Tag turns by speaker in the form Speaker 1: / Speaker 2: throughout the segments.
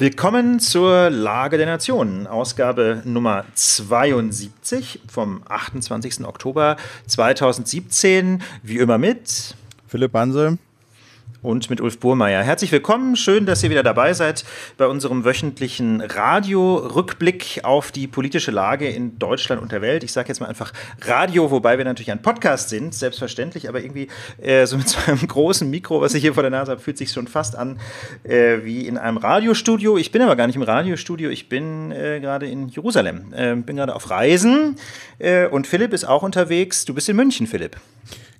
Speaker 1: Willkommen zur Lage der Nationen, Ausgabe Nummer 72 vom 28. Oktober 2017. Wie immer mit Philipp Banse und mit Ulf Burmeier. Herzlich willkommen, schön, dass ihr wieder dabei seid bei unserem wöchentlichen Radio-Rückblick auf die politische Lage in Deutschland und der Welt. Ich sage jetzt mal einfach Radio, wobei wir natürlich ein Podcast sind, selbstverständlich, aber irgendwie äh, so mit so einem großen Mikro, was ich hier vor der Nase habe, fühlt sich schon fast an äh, wie in einem Radiostudio. Ich bin aber gar nicht im Radiostudio, ich bin äh, gerade in Jerusalem, ähm, bin gerade auf Reisen äh, und Philipp ist auch unterwegs. Du bist in München, Philipp.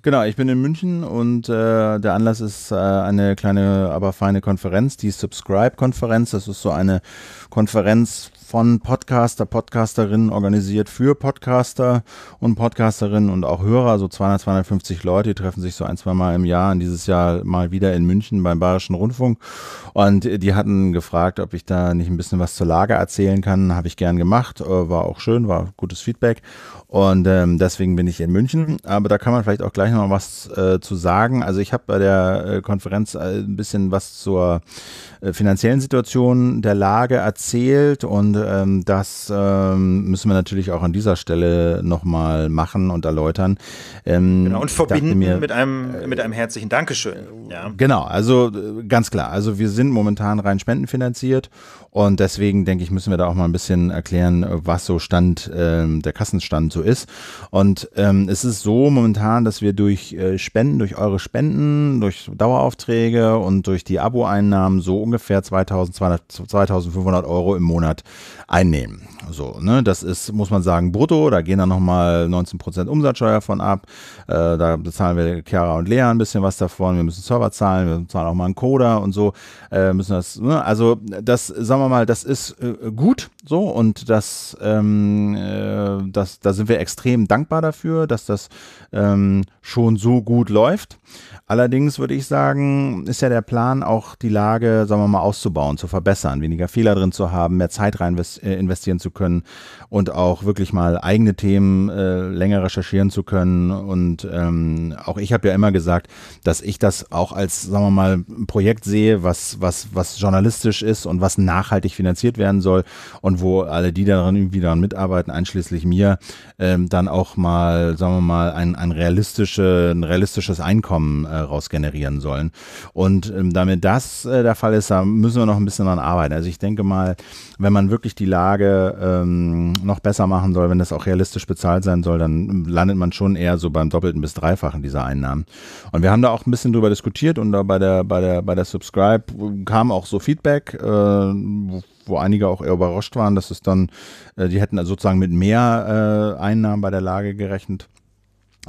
Speaker 2: Genau, ich bin in München und äh, der Anlass ist äh, eine kleine, aber feine Konferenz, die Subscribe-Konferenz. Das ist so eine Konferenz von Podcaster, Podcasterinnen organisiert für Podcaster und Podcasterinnen und auch Hörer, so 200, 250 Leute, die treffen sich so ein, zwei Mal im Jahr und dieses Jahr mal wieder in München beim Bayerischen Rundfunk und die hatten gefragt, ob ich da nicht ein bisschen was zur Lage erzählen kann, habe ich gern gemacht, äh, war auch schön, war gutes Feedback und ähm, deswegen bin ich in München. Aber da kann man vielleicht auch gleich noch mal was äh, zu sagen. Also ich habe bei der äh, Konferenz äh, ein bisschen was zur äh, finanziellen Situation der Lage erzählt. Und ähm, das ähm, müssen wir natürlich auch an dieser Stelle nochmal machen und erläutern. Ähm, genau, und verbinden mir, mit,
Speaker 1: einem, äh, mit einem herzlichen Dankeschön. Ja. Genau,
Speaker 2: also äh, ganz klar. Also wir sind momentan rein spendenfinanziert. Und deswegen denke ich, müssen wir da auch mal ein bisschen erklären, was so Stand, ähm, der Kassenstand so so ist. Und ähm, es ist so momentan, dass wir durch äh, Spenden, durch eure Spenden, durch Daueraufträge und durch die Abo-Einnahmen so ungefähr 2200, 2500 Euro im Monat einnehmen. So, ne, das ist, muss man sagen, brutto. Da gehen dann nochmal 19% Umsatzsteuer von ab. Äh, da bezahlen wir Chiara und Lea ein bisschen was davon. Wir müssen Server zahlen, wir zahlen auch mal einen Coder und so. Äh, müssen das, ne? Also, das, sagen wir mal, das ist äh, gut so und das, ähm, äh, das, da sind wir wir extrem dankbar dafür, dass das ähm, schon so gut läuft. Allerdings würde ich sagen, ist ja der Plan auch die Lage, sagen wir mal, auszubauen, zu verbessern, weniger Fehler drin zu haben, mehr Zeit rein äh, investieren zu können und auch wirklich mal eigene Themen äh, länger recherchieren zu können. Und ähm, auch ich habe ja immer gesagt, dass ich das auch als, sagen wir mal, ein Projekt sehe, was, was, was journalistisch ist und was nachhaltig finanziert werden soll und wo alle, die daran irgendwie daran mitarbeiten, einschließlich mir, ähm, dann auch mal, sagen wir mal, ein, ein, realistische, ein realistisches Einkommen äh, raus generieren sollen. Und ähm, damit das äh, der Fall ist, da müssen wir noch ein bisschen dran arbeiten. Also ich denke mal, wenn man wirklich die Lage ähm, noch besser machen soll, wenn das auch realistisch bezahlt sein soll, dann ähm, landet man schon eher so beim Doppelten bis Dreifachen dieser Einnahmen. Und wir haben da auch ein bisschen drüber diskutiert und da bei der, bei der, bei der Subscribe äh, kam auch so Feedback, äh, wo einige auch eher überrascht waren, dass es dann, äh, die hätten also sozusagen mit mehr äh, Einnahmen bei der Lage gerechnet.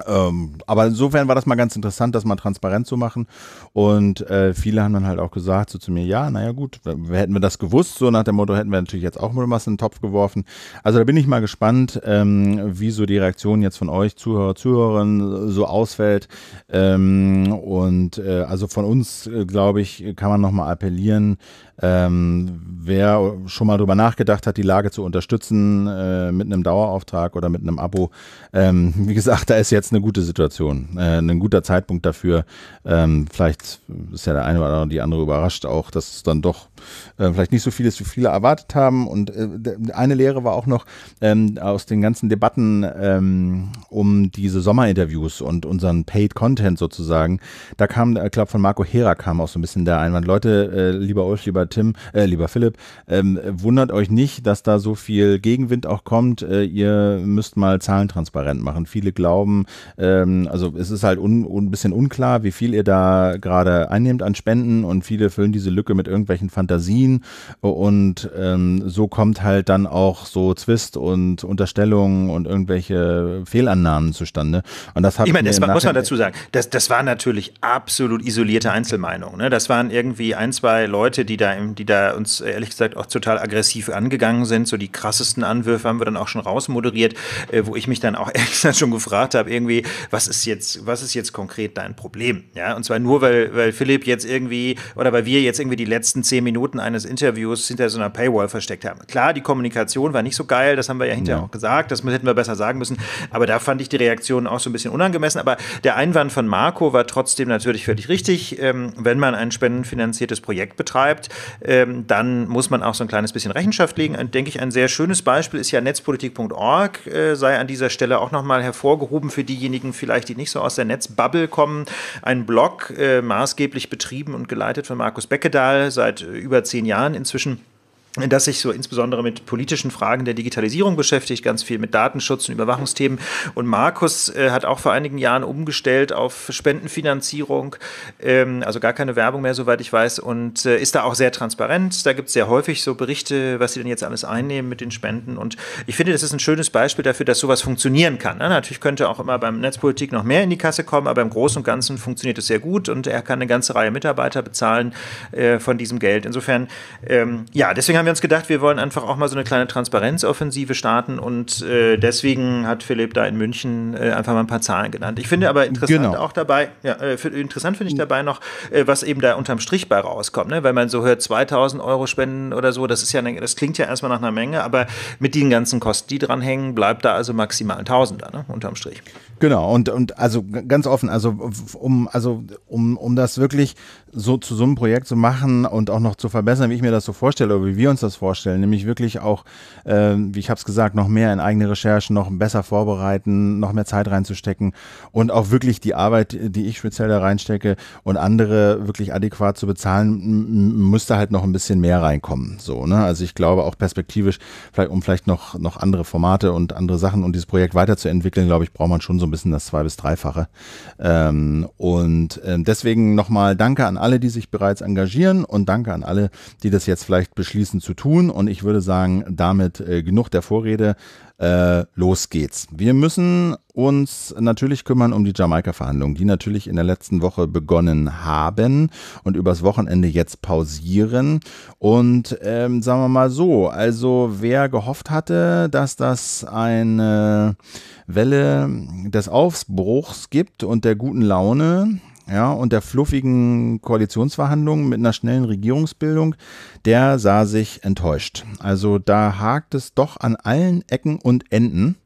Speaker 2: Ähm, aber insofern war das mal ganz interessant, das mal transparent zu machen. Und äh, viele haben dann halt auch gesagt, so zu mir, ja, naja gut, hätten wir das gewusst, so nach dem Motto hätten wir natürlich jetzt auch mal was in den Topf geworfen. Also da bin ich mal gespannt, ähm, wie so die Reaktion jetzt von euch, Zuhörer, Zuhörerinnen, so ausfällt. Ähm, und äh, also von uns, äh, glaube ich, kann man nochmal appellieren, ähm, wer schon mal drüber nachgedacht hat, die Lage zu unterstützen äh, mit einem Dauerauftrag oder mit einem Abo. Ähm, wie gesagt, da ist jetzt jetzt eine gute Situation, äh, ein guter Zeitpunkt dafür. Ähm, vielleicht ist ja der eine oder die andere überrascht auch, dass es dann doch äh, vielleicht nicht so viel ist, wie viele erwartet haben. Und äh, eine Lehre war auch noch ähm, aus den ganzen Debatten ähm, um diese Sommerinterviews und unseren Paid Content sozusagen. Da kam, ich äh, glaube, von Marco Hera kam auch so ein bisschen der Einwand. Leute, äh, lieber Ulf, lieber Tim, äh, lieber Philipp, ähm, wundert euch nicht, dass da so viel Gegenwind auch kommt. Äh, ihr müsst mal Zahlen transparent machen. Viele glauben, ähm, also es ist halt un, un, ein bisschen unklar, wie viel ihr da gerade einnehmt an Spenden und viele füllen diese Lücke mit irgendwelchen Fantasien Fantasien und ähm, so kommt halt dann auch so Zwist und Unterstellungen und irgendwelche Fehlannahmen zustande. Und das hat ich meine, das muss man dazu
Speaker 1: sagen, das, das waren natürlich absolut isolierte Einzelmeinungen. Ne? Das waren irgendwie ein, zwei Leute, die da, die da uns ehrlich gesagt auch total aggressiv angegangen sind. So die krassesten Anwürfe haben wir dann auch schon rausmoderiert, äh, wo ich mich dann auch ehrlich gesagt schon gefragt habe, irgendwie, was ist jetzt, was ist jetzt konkret dein Problem? Ja, und zwar nur, weil, weil Philipp jetzt irgendwie oder weil wir jetzt irgendwie die letzten zehn Minuten Minuten eines Interviews hinter so einer Paywall versteckt haben. Klar, die Kommunikation war nicht so geil, das haben wir ja hinterher ja. auch gesagt, das hätten wir besser sagen müssen. Aber da fand ich die Reaktion auch so ein bisschen unangemessen. Aber der Einwand von Marco war trotzdem natürlich völlig richtig. Ähm, wenn man ein spendenfinanziertes Projekt betreibt, ähm, dann muss man auch so ein kleines bisschen Rechenschaft legen. Und denke ich, ein sehr schönes Beispiel ist ja netzpolitik.org, äh, sei an dieser Stelle auch nochmal hervorgehoben für diejenigen vielleicht, die nicht so aus der Netzbubble kommen. Ein Blog, äh, maßgeblich betrieben und geleitet von Markus Beckedahl seit über über zehn Jahren inzwischen das sich so insbesondere mit politischen Fragen der Digitalisierung beschäftigt, ganz viel mit Datenschutz und Überwachungsthemen. Und Markus äh, hat auch vor einigen Jahren umgestellt auf Spendenfinanzierung, ähm, also gar keine Werbung mehr, soweit ich weiß, und äh, ist da auch sehr transparent. Da gibt es sehr häufig so Berichte, was sie denn jetzt alles einnehmen mit den Spenden. Und ich finde, das ist ein schönes Beispiel dafür, dass sowas funktionieren kann. Ne? Natürlich könnte auch immer beim Netzpolitik noch mehr in die Kasse kommen, aber im Großen und Ganzen funktioniert es sehr gut und er kann eine ganze Reihe Mitarbeiter bezahlen äh, von diesem Geld. Insofern, ähm, ja, deswegen haben wir uns gedacht, wir wollen einfach auch mal so eine kleine Transparenzoffensive starten und äh, deswegen hat Philipp da in München äh, einfach mal ein paar Zahlen genannt. Ich finde aber interessant genau. auch dabei, ja, äh, interessant finde ich dabei noch, äh, was eben da unterm Strich bei rauskommt, ne? weil man so hört, 2000 Euro spenden oder so, das ist ja, eine, das klingt ja erstmal nach einer Menge, aber mit den ganzen Kosten, die dranhängen, bleibt da also maximal
Speaker 2: 1000 ne? unterm Strich. Genau, und, und also ganz offen, also um, also um, um das wirklich so zu so einem Projekt zu machen und auch noch zu verbessern, wie ich mir das so vorstelle oder wie wir uns das vorstellen, nämlich wirklich auch, äh, wie ich habe es gesagt, noch mehr in eigene Recherchen, noch besser vorbereiten, noch mehr Zeit reinzustecken und auch wirklich die Arbeit, die ich speziell da reinstecke und andere wirklich adäquat zu bezahlen, müsste halt noch ein bisschen mehr reinkommen. So, ne? Also ich glaube auch perspektivisch, vielleicht, um vielleicht noch, noch andere Formate und andere Sachen und dieses Projekt weiterzuentwickeln, glaube ich, braucht man schon so ein ein bisschen das Zwei- bis Dreifache. Ähm, und äh, deswegen nochmal danke an alle, die sich bereits engagieren und danke an alle, die das jetzt vielleicht beschließen zu tun. Und ich würde sagen, damit äh, genug der Vorrede. Äh, los geht's. Wir müssen uns natürlich kümmern um die Jamaika-Verhandlungen, die natürlich in der letzten Woche begonnen haben und übers Wochenende jetzt pausieren. Und ähm, sagen wir mal so, also wer gehofft hatte, dass das eine Welle des Aufbruchs gibt und der guten Laune, ja, und der fluffigen Koalitionsverhandlungen mit einer schnellen Regierungsbildung, der sah sich enttäuscht. Also da hakt es doch an allen Ecken und Enden.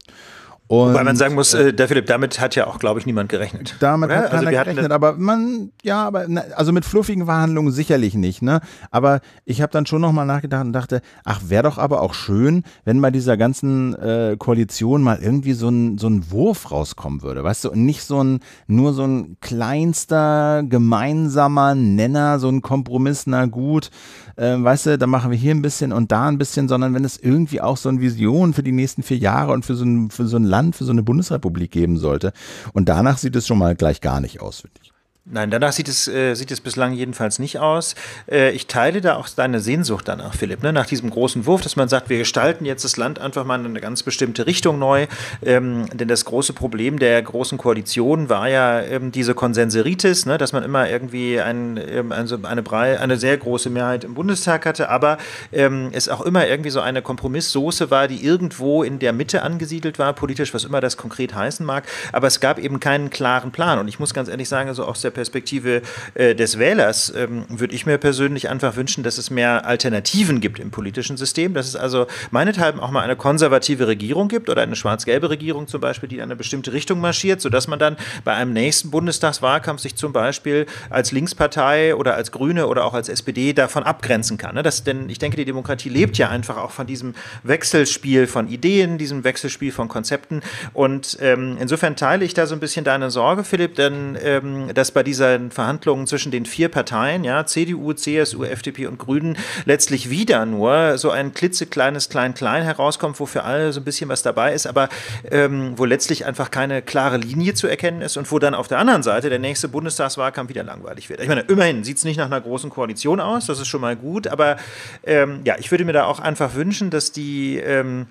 Speaker 2: Und, Wobei man sagen muss, äh, äh, der Philipp, damit hat ja auch, glaube ich, niemand gerechnet. Damit oder? hat also keiner also gerechnet, aber man, ja, aber na, also mit fluffigen Verhandlungen sicherlich nicht, ne? Aber ich habe dann schon nochmal nachgedacht und dachte, ach, wäre doch aber auch schön, wenn bei dieser ganzen äh, Koalition mal irgendwie so ein, so ein Wurf rauskommen würde, weißt du, und nicht so ein, nur so ein kleinster gemeinsamer Nenner, so ein Kompromiss, na gut, äh, weißt du, dann machen wir hier ein bisschen und da ein bisschen, sondern wenn es irgendwie auch so eine Vision für die nächsten vier Jahre und für so ein, für so ein Land, für so eine Bundesrepublik geben sollte. Und danach sieht es schon mal gleich gar nicht aus, finde ich.
Speaker 1: Nein, danach sieht es, äh, sieht es bislang jedenfalls nicht aus. Äh, ich teile da auch deine Sehnsucht danach, Philipp, ne? nach diesem großen Wurf, dass man sagt, wir gestalten jetzt das Land einfach mal in eine ganz bestimmte Richtung neu. Ähm, denn das große Problem der großen Koalition war ja ähm, diese Konsenseritis, ne? dass man immer irgendwie ein, ähm, also eine, Brei, eine sehr große Mehrheit im Bundestag hatte, aber ähm, es auch immer irgendwie so eine Kompromisssoße war, die irgendwo in der Mitte angesiedelt war, politisch, was immer das konkret heißen mag. Aber es gab eben keinen klaren Plan. Und ich muss ganz ehrlich sagen, also auch sehr Perspektive äh, des Wählers ähm, würde ich mir persönlich einfach wünschen, dass es mehr Alternativen gibt im politischen System, dass es also meinethalb auch mal eine konservative Regierung gibt oder eine schwarz-gelbe Regierung zum Beispiel, die in eine bestimmte Richtung marschiert, sodass man dann bei einem nächsten Bundestagswahlkampf sich zum Beispiel als Linkspartei oder als Grüne oder auch als SPD davon abgrenzen kann. Ne? Das, denn ich denke, die Demokratie lebt ja einfach auch von diesem Wechselspiel von Ideen, diesem Wechselspiel von Konzepten. Und ähm, insofern teile ich da so ein bisschen deine Sorge, Philipp, denn ähm, dass bei diesen Verhandlungen zwischen den vier Parteien, ja, CDU, CSU, FDP und Grünen, letztlich wieder nur so ein klitzekleines Klein-Klein herauskommt, wo für alle so ein bisschen was dabei ist, aber ähm, wo letztlich einfach keine klare Linie zu erkennen ist und wo dann auf der anderen Seite der nächste Bundestagswahlkampf wieder langweilig wird. Ich meine, immerhin sieht es nicht nach einer großen Koalition aus, das ist schon mal gut, aber ähm, ja, ich würde mir da auch einfach wünschen, dass die ähm,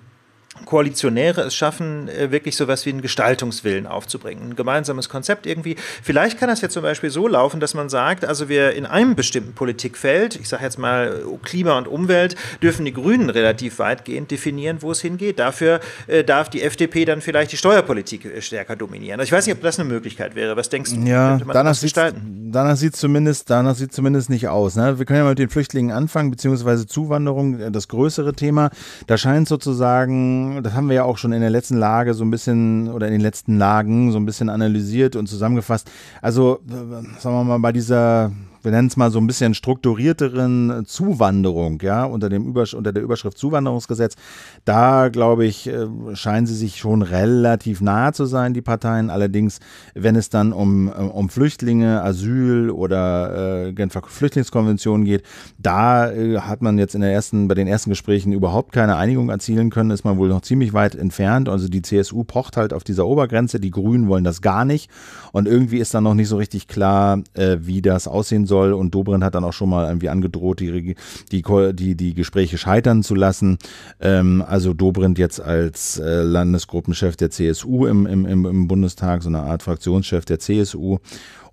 Speaker 1: Koalitionäre es schaffen, äh, wirklich so etwas wie einen Gestaltungswillen aufzubringen, ein gemeinsames Konzept irgendwie. Vielleicht kann das ja zum Beispiel so laufen, dass man sagt, also wir in einem bestimmten Politikfeld, ich sage jetzt mal Klima und Umwelt, dürfen die Grünen relativ weitgehend definieren, wo es hingeht. Dafür äh, darf die FDP dann vielleicht die Steuerpolitik äh, stärker dominieren. Also ich weiß nicht, ob das eine Möglichkeit wäre. Was denkst du? Ja, danach sieht
Speaker 2: danach sieht zumindest danach sieht zumindest nicht aus. Ne? Wir können ja mal mit den Flüchtlingen anfangen beziehungsweise Zuwanderung, äh, das größere Thema. Da scheint sozusagen das haben wir ja auch schon in der letzten Lage so ein bisschen oder in den letzten Lagen so ein bisschen analysiert und zusammengefasst. Also, sagen wir mal, bei dieser wir nennen es mal so ein bisschen strukturierteren Zuwanderung, ja, unter, dem Übersch unter der Überschrift Zuwanderungsgesetz, da glaube ich, äh, scheinen sie sich schon relativ nahe zu sein, die Parteien. Allerdings, wenn es dann um, äh, um Flüchtlinge, Asyl oder äh, Genfer Flüchtlingskonvention geht, da äh, hat man jetzt in der ersten, bei den ersten Gesprächen überhaupt keine Einigung erzielen können, ist man wohl noch ziemlich weit entfernt. Also die CSU pocht halt auf dieser Obergrenze, die Grünen wollen das gar nicht. Und irgendwie ist dann noch nicht so richtig klar, äh, wie das aussehen soll soll. Und Dobrindt hat dann auch schon mal irgendwie angedroht, die, die, die, die Gespräche scheitern zu lassen. Ähm, also Dobrindt jetzt als äh, Landesgruppenchef der CSU im, im, im Bundestag, so eine Art Fraktionschef der CSU.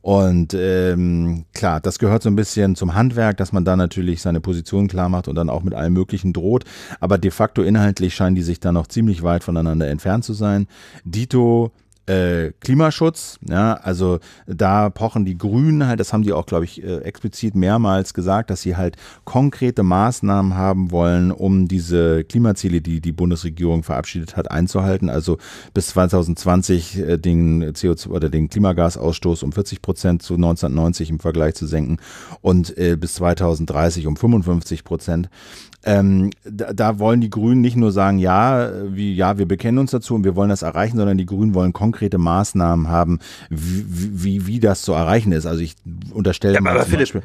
Speaker 2: Und ähm, klar, das gehört so ein bisschen zum Handwerk, dass man da natürlich seine Position klar macht und dann auch mit allem Möglichen droht. Aber de facto inhaltlich scheinen die sich da noch ziemlich weit voneinander entfernt zu sein. Dito äh, Klimaschutz, ja, also da pochen die Grünen halt, das haben die auch, glaube ich, äh, explizit mehrmals gesagt, dass sie halt konkrete Maßnahmen haben wollen, um diese Klimaziele, die die Bundesregierung verabschiedet hat, einzuhalten. Also bis 2020 äh, den CO2 oder den Klimagasausstoß um 40 Prozent zu 1990 im Vergleich zu senken und bis 2030 um 55 Prozent. Ähm, da, da, wollen die Grünen nicht nur sagen, ja, wie, ja, wir bekennen uns dazu und wir wollen das erreichen, sondern die Grünen wollen konkrete Maßnahmen haben, wie, wie, wie das zu erreichen ist. Also ich unterstelle ja, mal aber Philipp, Beispiel,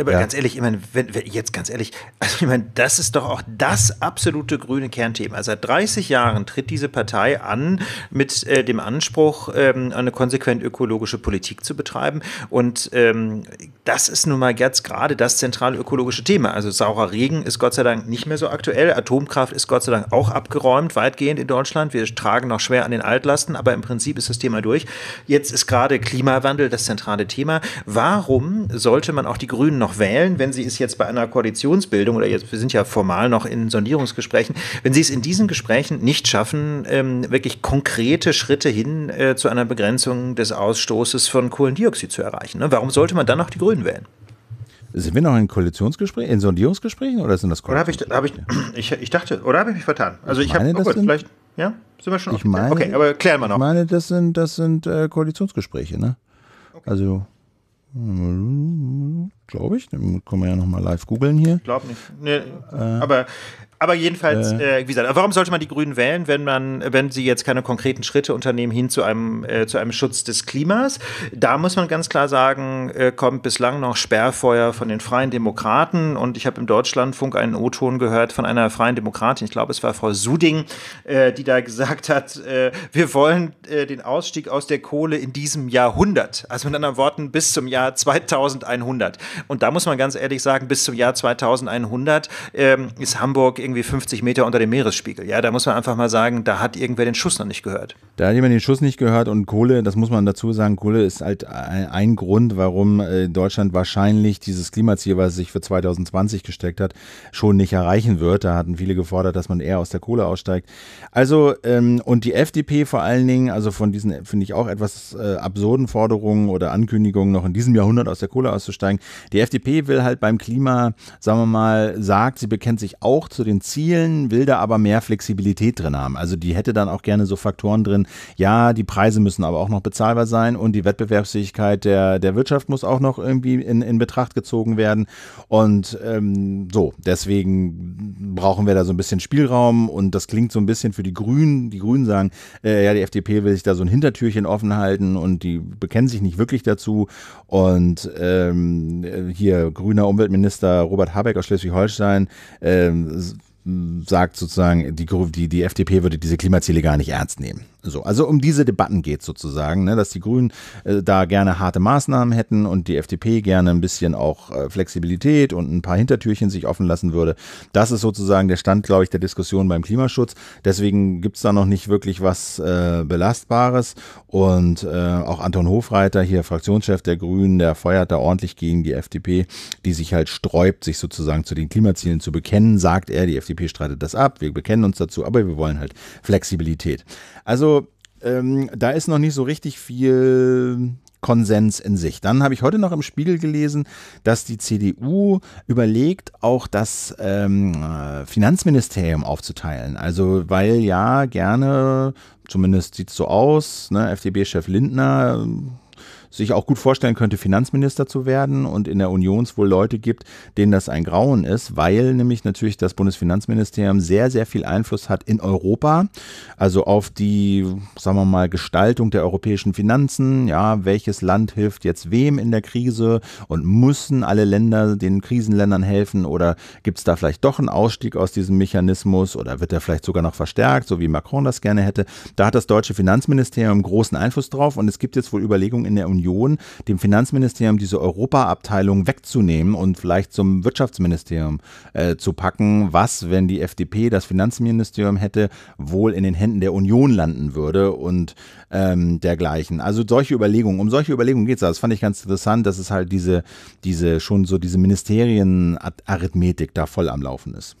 Speaker 2: aber ja. ganz ehrlich,
Speaker 1: ich meine, wenn, wenn, jetzt ganz ehrlich,
Speaker 2: also ich meine,
Speaker 1: das ist doch auch das absolute grüne Kernthema. Also seit 30 Jahren tritt diese Partei an mit äh, dem Anspruch, ähm, eine konsequent ökologische Politik zu betreiben. Und ähm, das ist nun mal jetzt gerade das zentrale ökologische Thema. Also saurer Regen ist Gott sei Dank nicht mehr so aktuell. Atomkraft ist Gott sei Dank auch abgeräumt, weitgehend in Deutschland. Wir tragen noch schwer an den Altlasten, aber im Prinzip ist das Thema durch. Jetzt ist gerade Klimawandel das zentrale Thema. Warum sollte man auch die Grünen noch noch wählen, wenn sie es jetzt bei einer Koalitionsbildung oder jetzt, wir sind ja formal noch in Sondierungsgesprächen, wenn sie es in diesen Gesprächen nicht schaffen, ähm, wirklich konkrete Schritte hin äh, zu einer Begrenzung des Ausstoßes von Kohlendioxid zu erreichen. Ne? Warum sollte man dann noch die Grünen wählen?
Speaker 2: Sind wir noch in Koalitionsgesprächen, in Sondierungsgesprächen oder sind das
Speaker 1: Koalitionsgespräche? Oder habe ich, hab ich, ich, ich dachte, oder habe ich mich vertan? Also ich, ich habe, oh Gott,
Speaker 2: vielleicht, ja, sind wir schon ich meine, Okay, aber klären wir noch. Ich meine, das sind, das sind äh, Koalitionsgespräche, ne? Okay. Also glaube ich. Dann können wir ja nochmal live googeln hier. Ich glaube nicht. Nee, ähm, aber
Speaker 1: aber jedenfalls, äh, wie gesagt, warum sollte man die Grünen wählen, wenn man, wenn sie jetzt keine konkreten Schritte unternehmen hin zu einem, äh, zu einem Schutz des Klimas? Da muss man ganz klar sagen, äh, kommt bislang noch Sperrfeuer von den Freien Demokraten. Und ich habe im Deutschlandfunk einen O-Ton gehört von einer Freien Demokratin, ich glaube, es war Frau Suding, äh, die da gesagt hat, äh, wir wollen äh, den Ausstieg aus der Kohle in diesem Jahrhundert. Also mit anderen Worten, bis zum Jahr 2100. Und da muss man ganz ehrlich sagen, bis zum Jahr 2100 ähm, ist Hamburg irgendwie 50 Meter unter dem Meeresspiegel. Ja, da muss man einfach mal sagen, da hat irgendwer den Schuss noch nicht gehört.
Speaker 2: Da hat jemand den Schuss nicht gehört und Kohle, das muss man dazu sagen, Kohle ist halt ein Grund, warum äh, Deutschland wahrscheinlich dieses Klimaziel, was sich für 2020 gesteckt hat, schon nicht erreichen wird. Da hatten viele gefordert, dass man eher aus der Kohle aussteigt. Also, ähm, und die FDP vor allen Dingen, also von diesen, finde ich auch etwas äh, absurden Forderungen oder Ankündigungen, noch in diesem Jahrhundert aus der Kohle auszusteigen. Die FDP will halt beim Klima, sagen wir mal, sagt, sie bekennt sich auch zu den den Zielen, will da aber mehr Flexibilität drin haben. Also die hätte dann auch gerne so Faktoren drin, ja, die Preise müssen aber auch noch bezahlbar sein und die Wettbewerbsfähigkeit der, der Wirtschaft muss auch noch irgendwie in, in Betracht gezogen werden. Und ähm, so, deswegen brauchen wir da so ein bisschen Spielraum und das klingt so ein bisschen für die Grünen. Die Grünen sagen, äh, ja, die FDP will sich da so ein Hintertürchen offen halten und die bekennen sich nicht wirklich dazu. Und ähm, hier grüner Umweltminister Robert Habeck aus Schleswig-Holstein ähm, sagt sozusagen, die, die, die FDP würde diese Klimaziele gar nicht ernst nehmen. So, also um diese Debatten geht sozusagen, ne, dass die Grünen äh, da gerne harte Maßnahmen hätten und die FDP gerne ein bisschen auch äh, Flexibilität und ein paar Hintertürchen sich offen lassen würde. Das ist sozusagen der Stand, glaube ich, der Diskussion beim Klimaschutz. Deswegen gibt's da noch nicht wirklich was äh, Belastbares. Und äh, auch Anton Hofreiter, hier Fraktionschef der Grünen, der feuert da ordentlich gegen die FDP, die sich halt sträubt, sich sozusagen zu den Klimazielen zu bekennen, sagt er, die FDP streitet das ab, wir bekennen uns dazu, aber wir wollen halt Flexibilität. Also ähm, da ist noch nicht so richtig viel Konsens in sich. Dann habe ich heute noch im Spiegel gelesen, dass die CDU überlegt, auch das ähm, äh, Finanzministerium aufzuteilen. Also weil ja gerne, zumindest sieht es so aus, ne, FDP-Chef Lindner sich auch gut vorstellen könnte, Finanzminister zu werden und in der Union es wohl Leute gibt, denen das ein Grauen ist, weil nämlich natürlich das Bundesfinanzministerium sehr, sehr viel Einfluss hat in Europa, also auf die, sagen wir mal, Gestaltung der europäischen Finanzen, ja, welches Land hilft jetzt wem in der Krise und müssen alle Länder den Krisenländern helfen oder gibt es da vielleicht doch einen Ausstieg aus diesem Mechanismus oder wird er vielleicht sogar noch verstärkt, so wie Macron das gerne hätte. Da hat das deutsche Finanzministerium großen Einfluss drauf und es gibt jetzt wohl Überlegungen in der Union, Union, dem Finanzministerium, diese Europaabteilung wegzunehmen und vielleicht zum Wirtschaftsministerium äh, zu packen, was, wenn die FDP das Finanzministerium hätte, wohl in den Händen der Union landen würde und ähm, dergleichen. Also solche Überlegungen, um solche Überlegungen geht es. Das fand ich ganz interessant, dass es halt diese, diese schon so diese ministerien da voll am Laufen ist.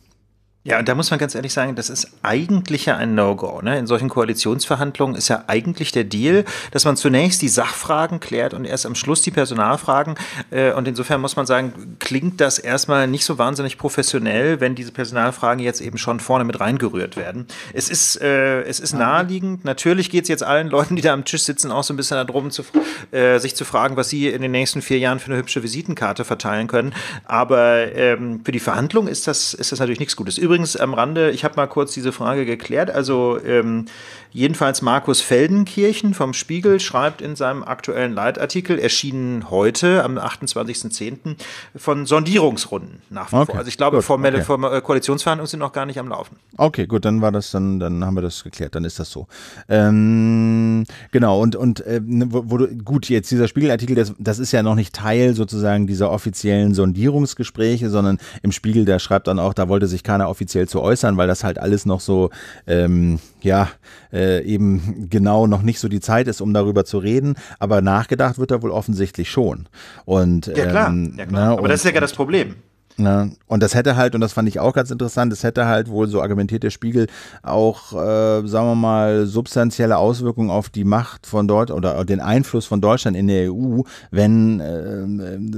Speaker 1: Ja, und da muss man ganz ehrlich sagen, das ist eigentlich ja ein No-Go. Ne? In solchen Koalitionsverhandlungen ist ja eigentlich der Deal, dass man zunächst die Sachfragen klärt und erst am Schluss die Personalfragen. Äh, und insofern muss man sagen, klingt das erstmal nicht so wahnsinnig professionell, wenn diese Personalfragen jetzt eben schon vorne mit reingerührt werden. Es ist, äh, es ist naheliegend. Natürlich geht es jetzt allen Leuten, die da am Tisch sitzen, auch so ein bisschen darum, zu, äh, sich zu fragen, was sie in den nächsten vier Jahren für eine hübsche Visitenkarte verteilen können. Aber ähm, für die Verhandlung ist das, ist das natürlich nichts Gutes übrigens am Rande, ich habe mal kurz diese Frage geklärt. Also ähm, Jedenfalls Markus Feldenkirchen vom Spiegel schreibt in seinem aktuellen Leitartikel, erschienen heute am 28.10. von Sondierungsrunden nach wie okay, vor. Also ich glaube, gut, formelle okay. Äh, Koalitionsverhandlungen sind noch gar nicht am Laufen.
Speaker 2: Okay, gut, dann war das, dann, dann haben wir das geklärt, dann ist das so. Ähm, genau, und, und äh, wo, wo, du, gut, jetzt dieser Spiegelartikel, das, das ist ja noch nicht Teil sozusagen dieser offiziellen Sondierungsgespräche, sondern im Spiegel, der schreibt dann auch, da wollte sich keiner offiziell zu äußern, weil das halt alles noch so, ähm, ja, äh, eben genau noch nicht so die Zeit ist, um darüber zu reden. Aber nachgedacht wird da wohl offensichtlich schon. Und, ja, klar. Ähm, ja, klar. Ne, aber und, das ist ja gar das Problem. Ne? Und das hätte halt, und das fand ich auch ganz interessant, das hätte halt wohl, so argumentiert der Spiegel, auch, äh, sagen wir mal, substanzielle Auswirkungen auf die Macht von dort oder den Einfluss von Deutschland in der EU, wenn, äh,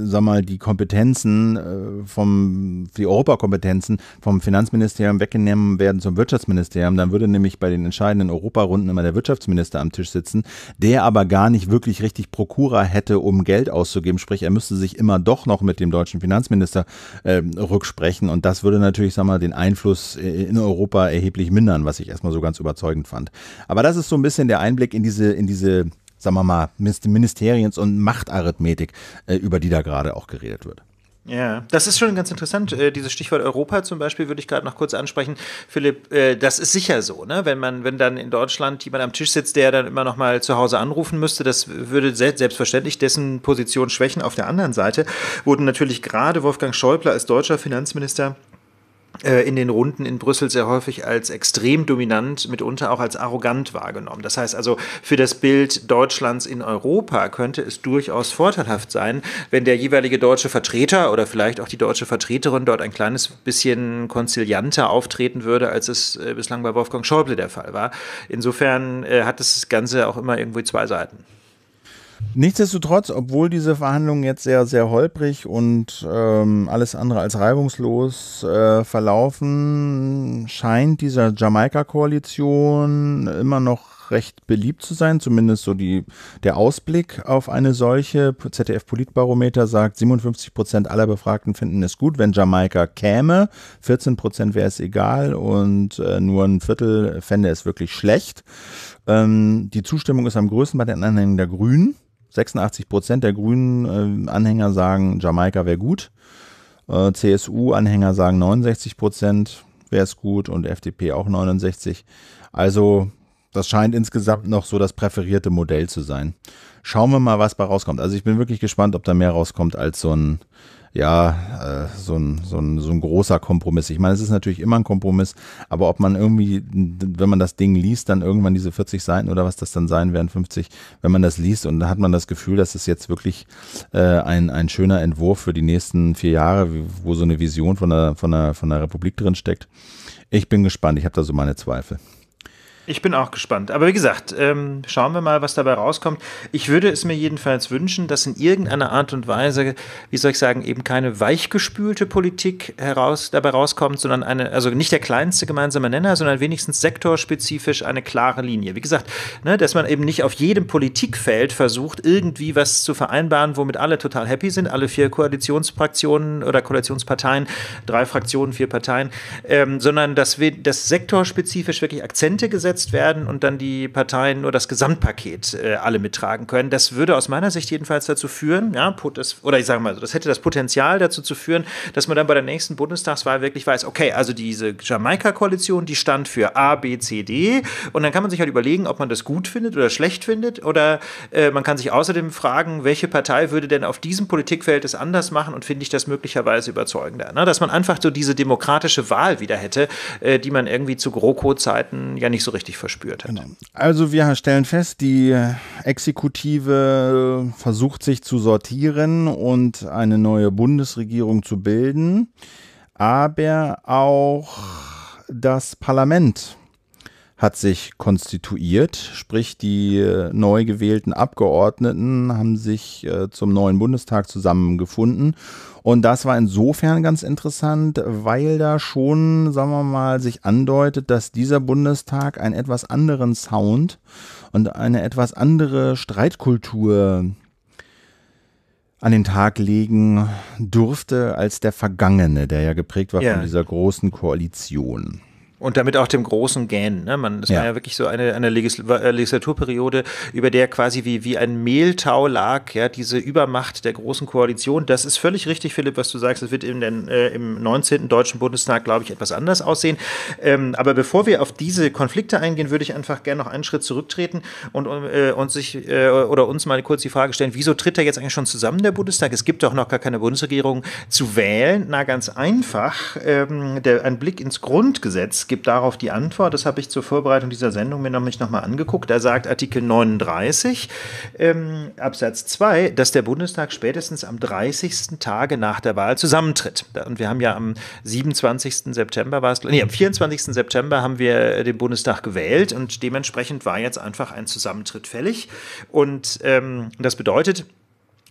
Speaker 2: sagen wir mal, die Kompetenzen äh, vom, die Europakompetenzen vom Finanzministerium weggenommen werden zum Wirtschaftsministerium, dann würde nämlich bei den entscheidenden Europarunden immer der Wirtschaftsminister am Tisch sitzen, der aber gar nicht wirklich richtig Prokura hätte, um Geld auszugeben. Sprich, er müsste sich immer doch noch mit dem deutschen Finanzminister äh, ähm, rücksprechen. Und das würde natürlich, sag mal, den Einfluss äh, in Europa erheblich mindern, was ich erstmal so ganz überzeugend fand. Aber das ist so ein bisschen der Einblick in diese, in diese, sagen wir mal, Ministeriens- und Machtarithmetik, äh, über die da gerade auch geredet wird.
Speaker 1: Ja, das ist schon ganz interessant. Äh, dieses Stichwort Europa zum Beispiel würde ich gerade noch kurz ansprechen. Philipp, äh, das ist sicher so, ne? Wenn man, wenn dann in Deutschland jemand am Tisch sitzt, der dann immer noch mal zu Hause anrufen müsste, das würde se selbstverständlich dessen Position schwächen. Auf der anderen Seite wurden natürlich gerade Wolfgang Schäuble als deutscher Finanzminister äh, in den Runden in Brüssel sehr häufig als extrem dominant, mitunter auch als arrogant wahrgenommen. Das heißt also, für das Bild Deutschlands in Europa könnte es durchaus vorteilhaft sein, wenn der jeweilige deutsche Vertreter oder vielleicht auch die deutsche Vertreterin dort ein kleines bisschen konzilianter auftreten würde, als es äh, bislang bei Wolfgang Schäuble der Fall war. Insofern äh, hat das Ganze auch immer irgendwie zwei Seiten.
Speaker 2: Nichtsdestotrotz, obwohl diese Verhandlungen jetzt sehr, sehr holprig und ähm, alles andere als reibungslos äh, verlaufen, scheint dieser Jamaika-Koalition immer noch recht beliebt zu sein, zumindest so die, der Ausblick auf eine solche. ZDF-Politbarometer sagt, 57 Prozent aller Befragten finden es gut, wenn Jamaika käme, 14 Prozent wäre es egal und äh, nur ein Viertel fände es wirklich schlecht. Ähm, die Zustimmung ist am größten bei den Anhängern der Grünen 86 Prozent der grünen äh, Anhänger sagen, Jamaika wäre gut. Äh, CSU-Anhänger sagen 69 Prozent wäre es gut und FDP auch 69. Also das scheint insgesamt noch so das präferierte Modell zu sein. Schauen wir mal, was bei rauskommt. Also ich bin wirklich gespannt, ob da mehr rauskommt als so ein ja, äh, so, ein, so, ein, so ein großer Kompromiss. Ich meine, es ist natürlich immer ein Kompromiss, aber ob man irgendwie, wenn man das Ding liest, dann irgendwann diese 40 Seiten oder was das dann sein werden, 50, wenn man das liest und da hat man das Gefühl, dass es jetzt wirklich äh, ein, ein schöner Entwurf für die nächsten vier Jahre, wo so eine Vision von der, von der, von der Republik drin steckt. Ich bin gespannt, ich habe da so meine Zweifel.
Speaker 1: Ich bin auch gespannt. Aber wie gesagt, ähm, schauen wir mal, was dabei rauskommt. Ich würde es mir jedenfalls wünschen, dass in irgendeiner Art und Weise, wie soll ich sagen, eben keine weichgespülte Politik heraus, dabei rauskommt, sondern eine, also nicht der kleinste gemeinsame Nenner, sondern wenigstens sektorspezifisch eine klare Linie. Wie gesagt, ne, dass man eben nicht auf jedem Politikfeld versucht, irgendwie was zu vereinbaren, womit alle total happy sind, alle vier Koalitionsfraktionen oder Koalitionsparteien, drei Fraktionen, vier Parteien, ähm, sondern dass wir das sektorspezifisch wirklich Akzente gesetzt umgesetzt werden und dann die Parteien nur das Gesamtpaket äh, alle mittragen können. Das würde aus meiner Sicht jedenfalls dazu führen, ja, das, oder ich sage mal, so, das hätte das Potenzial dazu zu führen, dass man dann bei der nächsten Bundestagswahl wirklich weiß, okay, also diese Jamaika-Koalition, die stand für A, B, C, D und dann kann man sich halt überlegen, ob man das gut findet oder schlecht findet oder äh, man kann sich außerdem fragen, welche Partei würde denn auf diesem Politikfeld es anders machen und finde ich das möglicherweise überzeugender. Ne? Dass man einfach so diese demokratische Wahl wieder hätte, äh, die man irgendwie zu GroKo-Zeiten ja nicht so richtig richtig verspürt hat.
Speaker 2: Genau. Also wir stellen fest, die Exekutive versucht sich zu sortieren und eine neue Bundesregierung zu bilden, aber auch das Parlament hat sich konstituiert, sprich die neu gewählten Abgeordneten haben sich äh, zum neuen Bundestag zusammengefunden und das war insofern ganz interessant, weil da schon, sagen wir mal, sich andeutet, dass dieser Bundestag einen etwas anderen Sound und eine etwas andere Streitkultur an den Tag legen durfte als der vergangene, der ja geprägt war yeah. von dieser großen Koalition.
Speaker 1: Und damit auch dem großen Gähnen. Ne? Man, das ja. war ja wirklich so eine, eine äh, Legislaturperiode, über der quasi wie, wie ein Mehltau lag, ja, diese Übermacht der großen Koalition. Das ist völlig richtig, Philipp, was du sagst. Es wird in den, äh, im 19. Deutschen Bundestag, glaube ich, etwas anders aussehen. Ähm, aber bevor wir auf diese Konflikte eingehen, würde ich einfach gerne noch einen Schritt zurücktreten und, äh, und sich äh, oder uns mal kurz die Frage stellen, wieso tritt er jetzt eigentlich schon zusammen, der Bundestag? Es gibt doch noch gar keine Bundesregierung zu wählen. Na, ganz einfach. Ähm, der, ein Blick ins Grundgesetz gibt darauf die Antwort. Das habe ich zur Vorbereitung dieser Sendung mir noch nicht nochmal angeguckt. Da sagt Artikel 39 ähm, Absatz 2, dass der Bundestag spätestens am 30. Tage nach der Wahl zusammentritt. Und wir haben ja am 27. September war es, nee, am 24. September haben wir den Bundestag gewählt und dementsprechend war jetzt einfach ein Zusammentritt fällig. Und ähm, das bedeutet,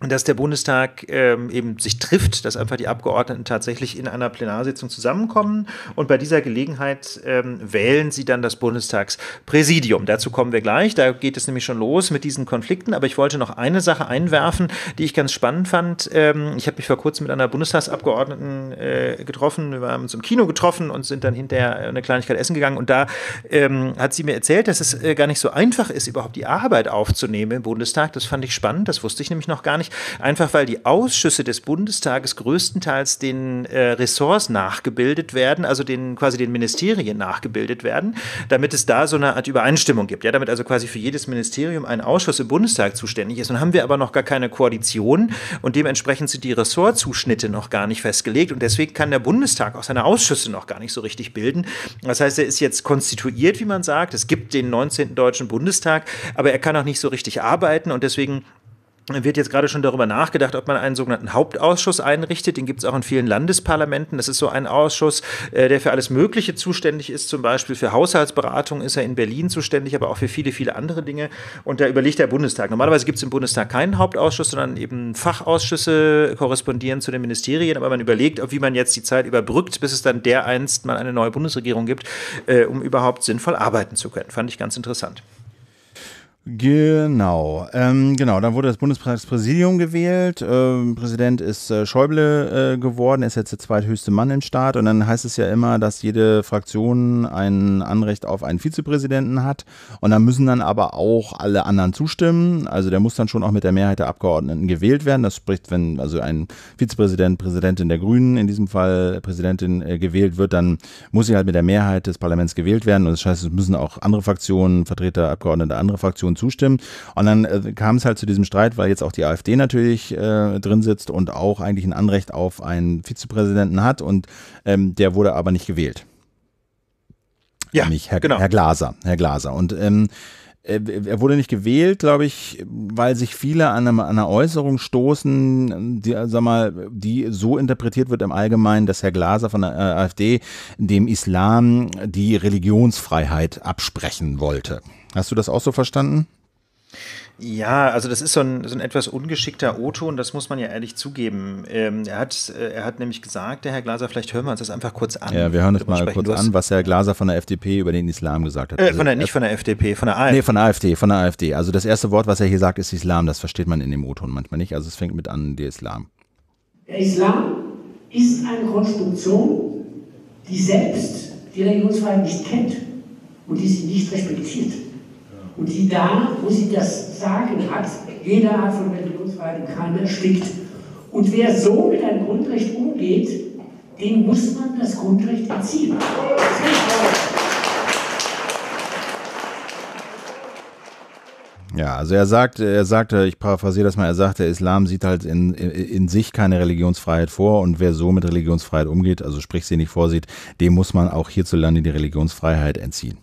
Speaker 1: dass der Bundestag ähm, eben sich trifft, dass einfach die Abgeordneten tatsächlich in einer Plenarsitzung zusammenkommen und bei dieser Gelegenheit ähm, wählen sie dann das Bundestagspräsidium. Dazu kommen wir gleich, da geht es nämlich schon los mit diesen Konflikten, aber ich wollte noch eine Sache einwerfen, die ich ganz spannend fand. Ähm, ich habe mich vor kurzem mit einer Bundestagsabgeordneten äh, getroffen, wir haben uns im Kino getroffen und sind dann hinterher äh, eine Kleinigkeit essen gegangen und da ähm, hat sie mir erzählt, dass es äh, gar nicht so einfach ist, überhaupt die Arbeit aufzunehmen im Bundestag. Das fand ich spannend, das wusste ich nämlich noch gar nicht einfach weil die Ausschüsse des Bundestages größtenteils den äh, Ressorts nachgebildet werden, also den quasi den Ministerien nachgebildet werden, damit es da so eine Art Übereinstimmung gibt. Ja, damit also quasi für jedes Ministerium ein Ausschuss im Bundestag zuständig ist. Und haben wir aber noch gar keine Koalition und dementsprechend sind die Ressortzuschnitte noch gar nicht festgelegt und deswegen kann der Bundestag auch seine Ausschüsse noch gar nicht so richtig bilden. Das heißt, er ist jetzt konstituiert, wie man sagt. Es gibt den 19. Deutschen Bundestag, aber er kann auch nicht so richtig arbeiten und deswegen wird jetzt gerade schon darüber nachgedacht, ob man einen sogenannten Hauptausschuss einrichtet. Den gibt es auch in vielen Landesparlamenten. Das ist so ein Ausschuss, äh, der für alles Mögliche zuständig ist. Zum Beispiel für Haushaltsberatung ist er in Berlin zuständig, aber auch für viele, viele andere Dinge. Und da überlegt der Bundestag. Normalerweise gibt es im Bundestag keinen Hauptausschuss, sondern eben Fachausschüsse korrespondieren zu den Ministerien. Aber man überlegt, wie man jetzt die Zeit überbrückt, bis es dann dereinst mal eine neue Bundesregierung gibt, äh, um überhaupt sinnvoll arbeiten zu können. Fand ich ganz interessant.
Speaker 2: Genau, ähm, genau. Dann wurde das Bundestagspräsidium gewählt. Ähm, Präsident ist äh, Schäuble äh, geworden, ist jetzt der zweithöchste Mann im Staat. Und dann heißt es ja immer, dass jede Fraktion ein Anrecht auf einen Vizepräsidenten hat. Und dann müssen dann aber auch alle anderen zustimmen. Also der muss dann schon auch mit der Mehrheit der Abgeordneten gewählt werden. Das spricht, wenn also ein Vizepräsident, Präsidentin der Grünen, in diesem Fall äh, Präsidentin äh, gewählt wird, dann muss sie halt mit der Mehrheit des Parlaments gewählt werden. Und das heißt, es müssen auch andere Fraktionen, Vertreter, Abgeordnete anderer Fraktionen Koalition zustimmen. Und dann äh, kam es halt zu diesem Streit, weil jetzt auch die AfD natürlich äh, drin sitzt und auch eigentlich ein Anrecht auf einen Vizepräsidenten hat und ähm, der wurde aber nicht gewählt. Ja, nämlich Herr, genau. Herr Glaser. Herr Glaser. Und ähm, äh, er wurde nicht gewählt, glaube ich, weil sich viele an, einem, an einer Äußerung stoßen, die, äh, sag mal, die so interpretiert wird im Allgemeinen, dass Herr Glaser von der äh, AfD dem Islam die Religionsfreiheit absprechen wollte. Hast du das auch so verstanden?
Speaker 1: Ja, also das ist so ein, so ein etwas ungeschickter O-Ton, das muss man ja ehrlich zugeben. Ähm, er, hat, äh, er hat nämlich gesagt, der Herr Glaser, vielleicht hören wir uns das einfach kurz an. Ja, wir hören uns mal kurz an,
Speaker 2: was Herr Glaser von der FDP über den Islam gesagt hat. Äh, also von der, also, nicht von der FDP, von der AfD. Nee, von der AfD, von der AfD. Also das erste Wort, was er hier sagt, ist Islam. Das versteht man in dem O-Ton manchmal nicht. Also es fängt mit an, der Islam. Der Islam ist eine
Speaker 1: Konstruktion, die selbst die Religionsfreiheit nicht kennt und die sie nicht respektiert. Und die da, wo sie das Sagen hat, jeder Art von Religionsfreiheit, keiner stickt. Und wer so mit einem Grundrecht umgeht, dem muss man das Grundrecht entziehen.
Speaker 2: Ja, also er sagt, er sagte, ich paraphrasiere das mal, er sagt, der Islam sieht halt in, in sich keine Religionsfreiheit vor und wer so mit Religionsfreiheit umgeht, also sprich sie nicht vorsieht, dem muss man auch hierzulande die Religionsfreiheit entziehen.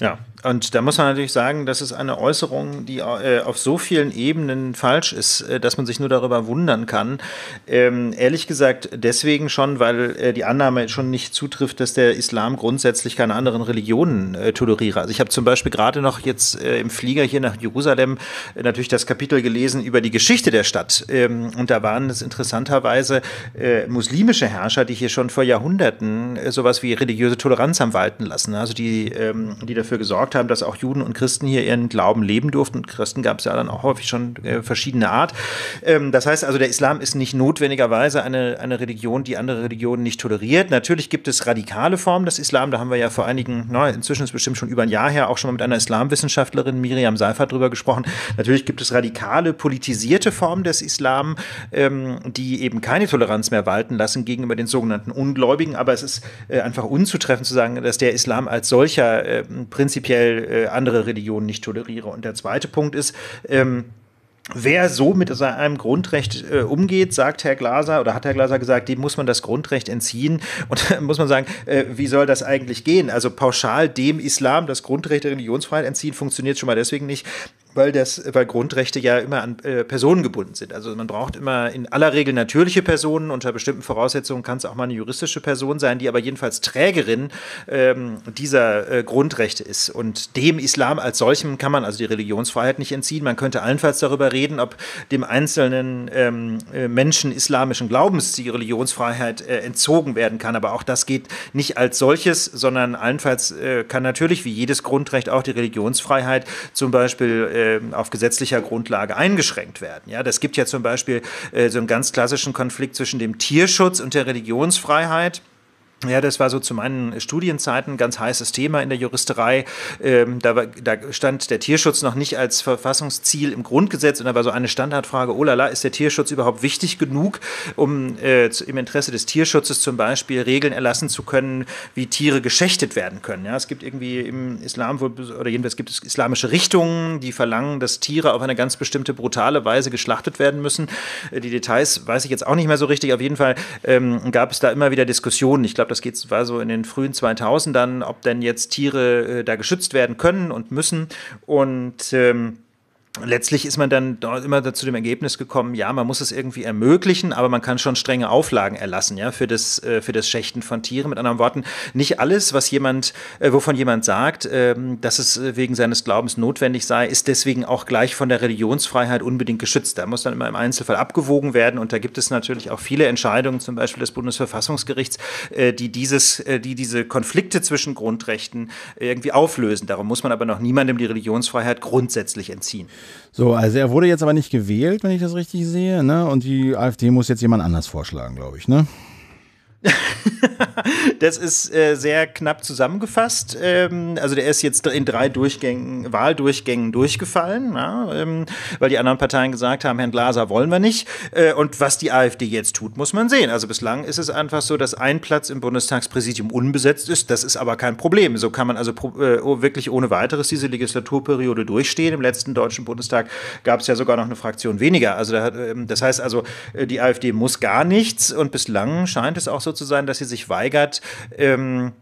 Speaker 1: Ja, und da muss man natürlich sagen, das ist eine Äußerung, die äh, auf so vielen Ebenen falsch ist, äh, dass man sich nur darüber wundern kann. Ähm, ehrlich gesagt, deswegen schon, weil äh, die Annahme schon nicht zutrifft, dass der Islam grundsätzlich keine anderen Religionen äh, toleriere. Also ich habe zum Beispiel gerade noch jetzt äh, im Flieger hier nach Jerusalem äh, natürlich das Kapitel gelesen über die Geschichte der Stadt. Ähm, und da waren es interessanterweise muslimische Herrscher, die hier schon vor Jahrhunderten sowas wie religiöse Toleranz haben walten lassen. Also die, ähm, die dafür gesorgt haben, dass auch Juden und Christen hier ihren Glauben leben durften. Und Christen gab es ja dann auch häufig schon äh, verschiedene Art. Ähm, das heißt also, der Islam ist nicht notwendigerweise eine, eine Religion, die andere Religionen nicht toleriert. Natürlich gibt es radikale Formen des Islam. Da haben wir ja vor einigen, na, inzwischen ist bestimmt schon über ein Jahr her, auch schon mal mit einer Islamwissenschaftlerin Miriam Seifert drüber gesprochen. Natürlich gibt es radikale, politisierte Formen des Islam, ähm, die eben keine Toleranz mehr walten lassen gegenüber den sogenannten Ungläubigen. Aber es ist äh, einfach unzutreffend zu sagen, dass der Islam als solcher äh, prinzipiell prinzipiell äh, andere Religionen nicht toleriere. Und der zweite Punkt ist, ähm, Wer so mit seinem Grundrecht äh, umgeht, sagt Herr Glaser oder hat Herr Glaser gesagt, dem muss man das Grundrecht entziehen. Und da muss man sagen, äh, wie soll das eigentlich gehen? Also pauschal dem Islam das Grundrecht der Religionsfreiheit entziehen, funktioniert schon mal deswegen nicht, weil, das, weil Grundrechte ja immer an äh, Personen gebunden sind. Also man braucht immer in aller Regel natürliche Personen. Unter bestimmten Voraussetzungen kann es auch mal eine juristische Person sein, die aber jedenfalls Trägerin ähm, dieser äh, Grundrechte ist. Und dem Islam als solchem kann man also die Religionsfreiheit nicht entziehen. Man könnte allenfalls darüber reden, ob dem einzelnen ähm, äh, Menschen islamischen Glaubens die Religionsfreiheit äh, entzogen werden kann. Aber auch das geht nicht als solches, sondern allenfalls äh, kann natürlich wie jedes Grundrecht auch die Religionsfreiheit zum Beispiel äh, ähm, auf gesetzlicher Grundlage eingeschränkt werden. Ja, das gibt ja zum Beispiel äh, so einen ganz klassischen Konflikt zwischen dem Tierschutz und der Religionsfreiheit. Ja, das war so zu meinen Studienzeiten ein ganz heißes Thema in der Juristerei. Ähm, da, war, da, stand der Tierschutz noch nicht als Verfassungsziel im Grundgesetz und da war so eine Standardfrage, oh lala, ist der Tierschutz überhaupt wichtig genug, um äh, im Interesse des Tierschutzes zum Beispiel Regeln erlassen zu können, wie Tiere geschächtet werden können. Ja, es gibt irgendwie im Islam, oder jedenfalls gibt es islamische Richtungen, die verlangen, dass Tiere auf eine ganz bestimmte brutale Weise geschlachtet werden müssen. Äh, die Details weiß ich jetzt auch nicht mehr so richtig. Auf jeden Fall ähm, gab es da immer wieder Diskussionen. Ich glaube, glaube, das geht, war so in den frühen 2000ern, ob denn jetzt Tiere äh, da geschützt werden können und müssen. Und ähm, letztlich ist man dann immer zu dem Ergebnis gekommen, ja, man muss es irgendwie ermöglichen, aber man kann schon strenge Auflagen erlassen, ja, für das, äh, für das Schächten von Tieren. Mit anderen Worten, nicht alles, was jemand, äh, wovon jemand sagt, ähm, dass es äh, wegen seines Glaubens notwendig sei, ist deswegen auch gleich von der Religionsfreiheit unbedingt geschützt. Da muss dann immer im Einzelfall abgewogen werden und da gibt es natürlich auch viele Entscheidungen, zum Beispiel des Bundesverfassungsgerichts, die dieses, die diese Konflikte zwischen Grundrechten irgendwie auflösen. Darum muss man aber noch niemandem die Religionsfreiheit grundsätzlich
Speaker 2: entziehen. So, also er wurde jetzt aber nicht gewählt, wenn ich das richtig sehe, ne? Und die AfD muss jetzt jemand anders vorschlagen, glaube ich, ne?
Speaker 1: das ist äh, sehr knapp zusammengefasst. Ähm, also der ist jetzt in drei Durchgängen, Wahldurchgängen durchgefallen, ja, ähm, weil die anderen Parteien gesagt haben, Herrn Glaser wollen wir nicht. Äh, und was die AfD jetzt tut, muss man sehen. Also bislang ist es einfach so, dass ein Platz im Bundestagspräsidium unbesetzt ist. Das ist aber kein Problem. So kann man also äh, oh, wirklich ohne weiteres diese Legislaturperiode durchstehen. Im letzten Deutschen Bundestag gab es ja sogar noch eine Fraktion weniger. Also da, ähm, das heißt also, äh, die AfD muss gar nichts und bislang scheint es auch so zu sein, dass sie sich weigert, ähm,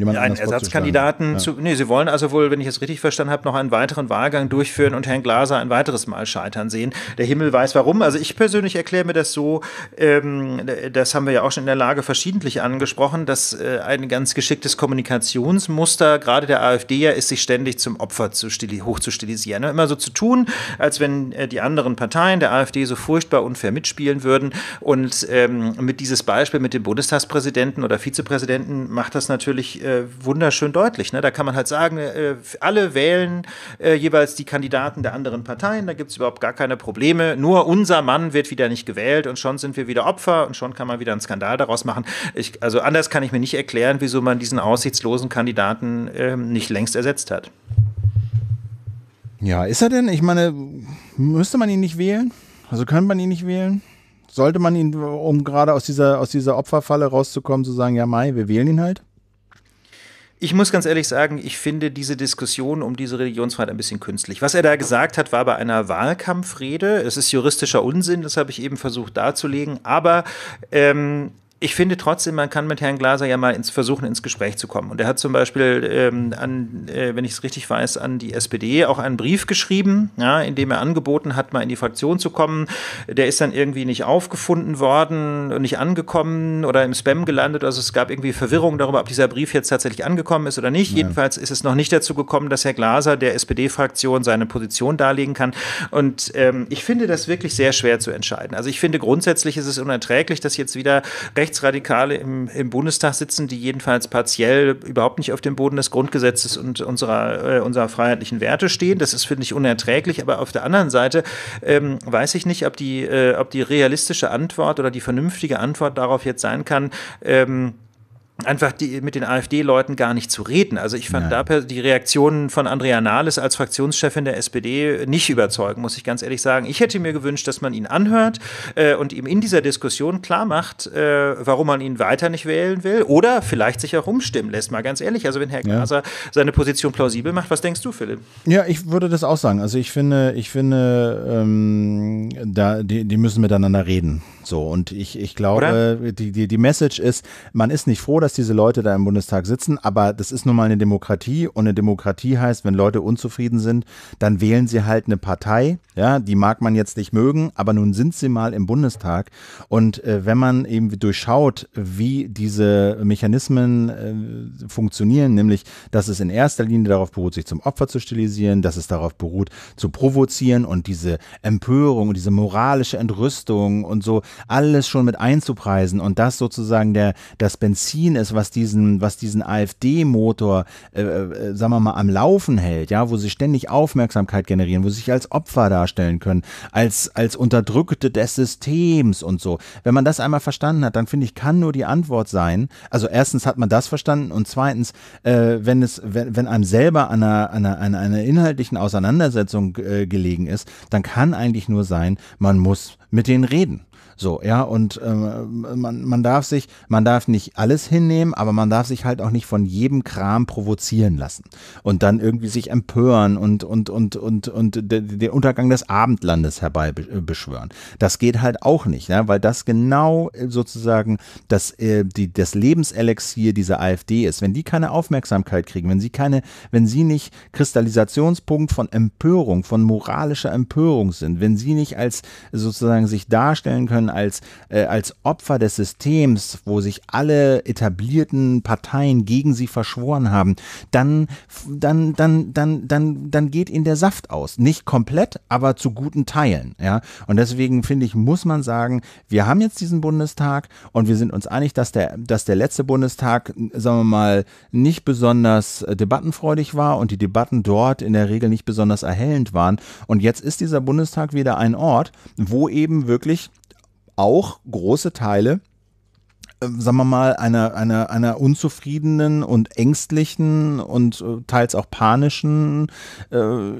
Speaker 1: jemand ja, einen Ersatzkandidaten zu, ja. Nee, Sie wollen also wohl, wenn ich es richtig verstanden habe, noch einen weiteren Wahlgang durchführen und Herrn Glaser ein weiteres Mal scheitern sehen. Der Himmel weiß warum. Also ich persönlich erkläre mir das so, ähm, das haben wir ja auch schon in der Lage verschiedentlich angesprochen, dass äh, ein ganz geschicktes Kommunikationsmuster gerade der AfD ja ist, sich ständig zum Opfer zu hochzustilisieren. Immer so zu tun, als wenn äh, die anderen Parteien der AfD so furchtbar unfair mitspielen würden. Und ähm, mit dieses Beispiel mit dem Bundestagspräsidenten oder Vizepräsidenten macht das natürlich äh, äh, wunderschön deutlich. Ne? Da kann man halt sagen, äh, alle wählen äh, jeweils die Kandidaten der anderen Parteien, da gibt es überhaupt gar keine Probleme. Nur unser Mann wird wieder nicht gewählt und schon sind wir wieder Opfer und schon kann man wieder einen Skandal daraus machen. Ich, also anders kann ich mir nicht erklären, wieso man diesen aussichtslosen Kandidaten ähm, nicht längst ersetzt hat.
Speaker 2: Ja, ist er denn? Ich meine, müsste man ihn nicht wählen? Also könnte man ihn nicht wählen? Sollte man ihn, um gerade aus dieser, aus dieser Opferfalle rauszukommen, so sagen, ja, Mai, wir wählen ihn halt?
Speaker 1: Ich muss ganz ehrlich sagen, ich finde diese Diskussion um diese Religionsfreiheit ein bisschen künstlich. Was er da gesagt hat, war bei einer Wahlkampfrede. Es ist juristischer Unsinn, das habe ich eben versucht darzulegen. Aber ähm, ich finde trotzdem, man kann mit Herrn Glaser ja mal ins versuchen, ins Gespräch zu kommen. Und er hat zum Beispiel ähm, an, äh, wenn ich es richtig weiß, an die SPD auch einen Brief geschrieben, ja, in dem er angeboten hat, mal in die Fraktion zu kommen. Der ist dann irgendwie nicht aufgefunden worden und nicht angekommen oder im Spam gelandet. Also es gab irgendwie Verwirrung darüber, ob dieser Brief jetzt tatsächlich angekommen ist oder nicht. Nein. Jedenfalls ist es noch nicht dazu gekommen, dass Herr Glaser der SPD-Fraktion seine Position darlegen kann. Und ähm, ich finde das wirklich sehr schwer zu entscheiden. Also ich finde grundsätzlich ist es unerträglich, dass jetzt wieder recht Rechtsradikale im, im Bundestag sitzen, die jedenfalls partiell überhaupt nicht auf dem Boden des Grundgesetzes und unserer, äh, unserer freiheitlichen Werte stehen. Das ist, finde ich, unerträglich. Aber auf der anderen Seite ähm, weiß ich nicht, ob die, äh, ob die realistische Antwort oder die vernünftige Antwort darauf jetzt sein kann, ähm, einfach die, mit den AfD-Leuten gar nicht zu reden. Also ich fand Nein. da die Reaktionen von Andrea Nahles als Fraktionschefin der SPD nicht überzeugend, muss ich ganz ehrlich sagen. Ich hätte mir gewünscht, dass man ihn anhört äh, und ihm in dieser Diskussion klar macht, äh, warum man ihn weiter nicht wählen will oder vielleicht sich auch umstimmen lässt, mal ganz ehrlich. Also wenn Herr Glaser ja. seine Position plausibel macht, was denkst du, Philipp?
Speaker 2: Ja, ich würde das auch sagen. Also ich finde, ich finde, ähm, da, die, die müssen miteinander reden. So, und ich, ich glaube, die, die, die Message ist, man ist nicht froh, dass diese Leute da im Bundestag sitzen, aber das ist nun mal eine Demokratie und eine Demokratie heißt, wenn Leute unzufrieden sind, dann wählen sie halt eine Partei, ja, die mag man jetzt nicht mögen, aber nun sind sie mal im Bundestag und äh, wenn man eben durchschaut, wie diese Mechanismen äh, funktionieren, nämlich, dass es in erster Linie darauf beruht, sich zum Opfer zu stilisieren, dass es darauf beruht, zu provozieren und diese Empörung und diese moralische Entrüstung und so, alles schon mit einzupreisen und das sozusagen der, das Benzin ist, was diesen, was diesen AfD-Motor, äh, äh, sagen wir mal, am Laufen hält, ja, wo sie ständig Aufmerksamkeit generieren, wo sie sich als Opfer darstellen können, als, als Unterdrückte des Systems und so. Wenn man das einmal verstanden hat, dann finde ich, kann nur die Antwort sein. Also erstens hat man das verstanden und zweitens, äh, wenn es, wenn, wenn einem selber an einer, an einer, einer inhaltlichen Auseinandersetzung äh, gelegen ist, dann kann eigentlich nur sein, man muss mit denen reden. So, ja, und ähm, man, man darf sich, man darf nicht alles hinnehmen, aber man darf sich halt auch nicht von jedem Kram provozieren lassen und dann irgendwie sich empören und, und, und, und, und den Untergang des Abendlandes herbeibeschwören. Äh, das geht halt auch nicht, ja, weil das genau äh, sozusagen das, äh, die, das Lebenselixier dieser AfD ist. Wenn die keine Aufmerksamkeit kriegen, wenn sie keine, wenn sie nicht Kristallisationspunkt von Empörung, von moralischer Empörung sind, wenn sie nicht als sozusagen sich darstellen können als, äh, als Opfer des Systems, wo sich alle etablierten Parteien gegen sie verschworen haben, dann, dann, dann, dann, dann, dann geht ihnen der Saft aus. Nicht komplett, aber zu guten Teilen. Ja? Und deswegen finde ich, muss man sagen, wir haben jetzt diesen Bundestag und wir sind uns einig, dass der, dass der letzte Bundestag, sagen wir mal, nicht besonders äh, debattenfreudig war und die Debatten dort in der Regel nicht besonders erhellend waren. Und jetzt ist dieser Bundestag wieder ein Ort, wo eben wirklich auch große Teile äh, sagen wir mal, einer, einer, einer unzufriedenen und ängstlichen und äh, teils auch panischen äh,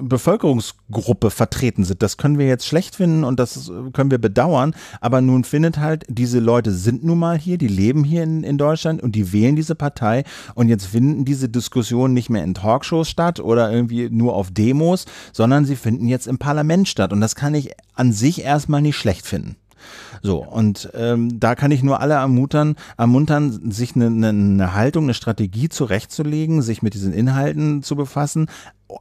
Speaker 2: Bevölkerungsgruppe vertreten sind. Das können wir jetzt schlecht finden und das äh, können wir bedauern, aber nun findet halt, diese Leute sind nun mal hier, die leben hier in, in Deutschland und die wählen diese Partei und jetzt finden diese Diskussionen nicht mehr in Talkshows statt oder irgendwie nur auf Demos, sondern sie finden jetzt im Parlament statt und das kann ich an sich erstmal nicht schlecht finden. So, und ähm, da kann ich nur alle ermuntern, ermuntern sich eine, eine, eine Haltung, eine Strategie zurechtzulegen, sich mit diesen Inhalten zu befassen,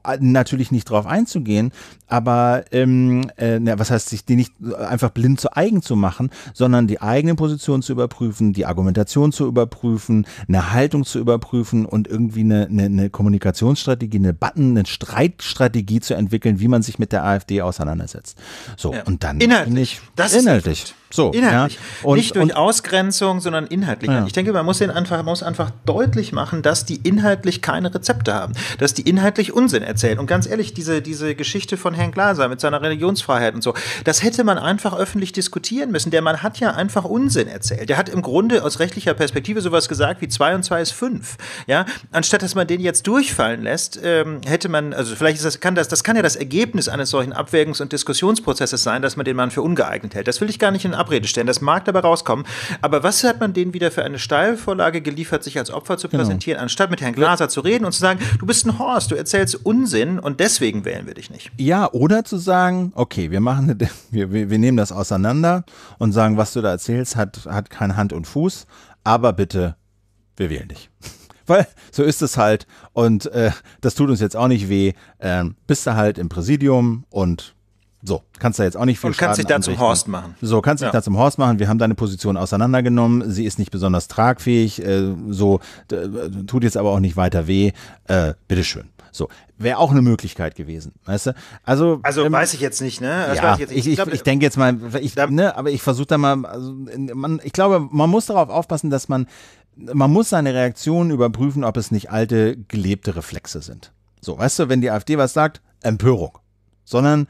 Speaker 2: äh, natürlich nicht drauf einzugehen, aber ähm, äh, na, was heißt sich die nicht äh, einfach blind zu eigen zu machen, sondern die eigene Position zu überprüfen, die Argumentation zu überprüfen, eine Haltung zu überprüfen und irgendwie eine, eine, eine Kommunikationsstrategie, eine Button, eine Streitstrategie zu entwickeln, wie man sich mit der AfD auseinandersetzt. So ja. und dann inhaltlich, ich, das inhaltlich. Ist so, inhaltlich. Ja. Und, Nicht durch und,
Speaker 1: Ausgrenzung, sondern inhaltlich. Ja. Ich denke, man muss, den einfach, muss einfach deutlich machen, dass die inhaltlich keine Rezepte haben, dass die inhaltlich Unsinn erzählen. Und ganz ehrlich, diese, diese Geschichte von Herrn Glaser mit seiner Religionsfreiheit und so, das hätte man einfach öffentlich diskutieren müssen. Der Mann hat ja einfach Unsinn erzählt. Der hat im Grunde aus rechtlicher Perspektive sowas gesagt wie 2 und 2 ist 5. Ja? Anstatt dass man den jetzt durchfallen lässt, ähm, hätte man, also vielleicht ist das, kann das, das kann ja das Ergebnis eines solchen Abwägungs- und Diskussionsprozesses sein, dass man den Mann für ungeeignet hält. Das will ich gar nicht in Ab Abrede stellen. Das mag dabei rauskommen. Aber was hat man denen wieder für eine Steilvorlage geliefert, sich als Opfer zu genau. präsentieren, genau. anstatt mit Herrn Glaser zu reden und zu sagen, du bist ein Horst, du erzählst Unsinn und deswegen wählen wir dich nicht.
Speaker 2: Ja, oder zu sagen, okay, wir machen, eine, wir, wir nehmen das auseinander und sagen, was du da erzählst, hat, hat keine Hand und Fuß, aber bitte, wir wählen dich. Weil so ist es halt und äh, das tut uns jetzt auch nicht weh. Ähm, bist du halt im Präsidium und so, kannst da jetzt auch nicht viel Und kannst dich da zum Horst machen. So, kannst ja. dich da zum Horst machen. Wir haben deine Position auseinandergenommen. Sie ist nicht besonders tragfähig. Äh, so, äh, tut jetzt aber auch nicht weiter weh. Äh, bitteschön. So, wäre auch eine Möglichkeit gewesen, weißt du? Also,
Speaker 1: also ähm, weiß ich jetzt nicht, ne? ja, ich, jetzt, ich, ich, glaub, ich,
Speaker 2: denke jetzt mal, ich, ne, aber ich versuche da mal, also, man, ich glaube, man muss darauf aufpassen, dass man, man muss seine Reaktionen überprüfen, ob es nicht alte, gelebte Reflexe sind. So, weißt du, wenn die AfD was sagt, Empörung. Sondern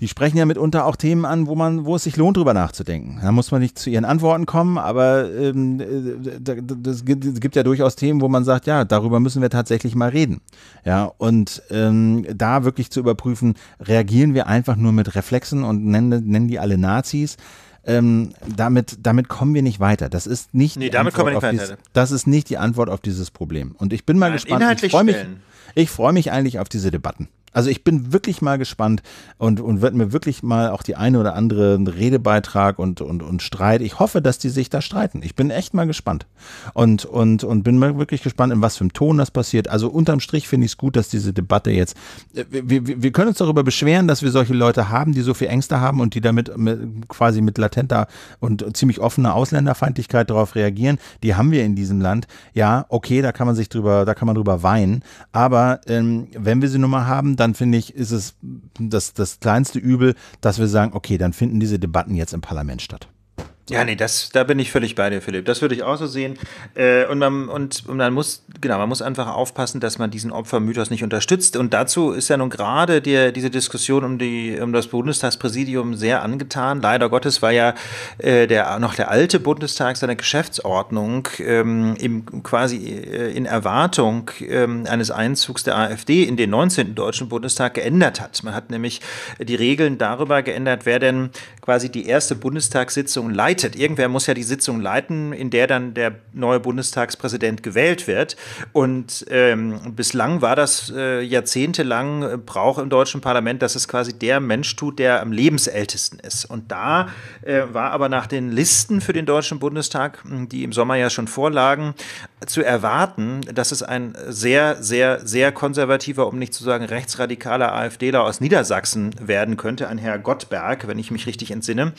Speaker 2: die sprechen ja mitunter auch Themen an, wo man, wo es sich lohnt, drüber nachzudenken. Da muss man nicht zu ihren Antworten kommen, aber ähm, äh, es gibt ja durchaus Themen, wo man sagt, ja, darüber müssen wir tatsächlich mal reden. Ja, und ähm, da wirklich zu überprüfen, reagieren wir einfach nur mit Reflexen und nennen, nennen die alle Nazis. Ähm, damit, damit kommen wir nicht weiter. Das ist nicht, nee, damit kommen wir nicht weiter. das ist nicht die Antwort auf dieses Problem. Und ich bin mal Nein, gespannt. Ich freue mich, ich freu mich eigentlich auf diese Debatten. Also ich bin wirklich mal gespannt und, und wird mir wirklich mal auch die eine oder andere Redebeitrag und, und, und Streit. Ich hoffe, dass die sich da streiten. Ich bin echt mal gespannt. Und, und, und bin mal wirklich gespannt, in was für einem Ton das passiert. Also unterm Strich finde ich es gut, dass diese Debatte jetzt. Äh, wir, wir, wir können uns darüber beschweren, dass wir solche Leute haben, die so viel Ängste haben und die damit äh, mit, quasi mit latenter und ziemlich offener Ausländerfeindlichkeit darauf reagieren. Die haben wir in diesem Land. Ja, okay, da kann man sich drüber, da kann man drüber weinen. Aber ähm, wenn wir sie nun mal haben, dann finde ich, ist es das, das kleinste Übel, dass wir sagen, okay, dann finden diese Debatten jetzt im Parlament statt.
Speaker 1: Ja, nee, das, da bin ich völlig bei dir, Philipp. Das würde ich auch so sehen. Äh, und, man, und, und man muss, genau, man muss einfach aufpassen, dass man diesen Opfermythos nicht unterstützt. Und dazu ist ja nun gerade die, diese Diskussion um, die, um das Bundestagspräsidium sehr angetan. Leider Gottes war ja äh, der, noch der alte Bundestag seiner Geschäftsordnung ähm, im, quasi äh, in Erwartung ähm, eines Einzugs der AfD in den 19. Deutschen Bundestag geändert hat. Man hat nämlich die Regeln darüber geändert, wer denn quasi die erste Bundestagssitzung leitet leitet. Irgendwer muss ja die Sitzung leiten, in der dann der neue Bundestagspräsident gewählt wird. Und ähm, bislang war das äh, jahrzehntelang äh, Brauch im deutschen Parlament, dass es quasi der Mensch tut, der am lebensältesten ist. Und da äh, war aber nach den Listen für den Deutschen Bundestag, die im Sommer ja schon vorlagen, zu erwarten, dass es ein sehr, sehr, sehr konservativer, um nicht zu sagen rechtsradikaler AfDler aus Niedersachsen werden könnte, ein Herr Gottberg, wenn ich mich richtig entsinne.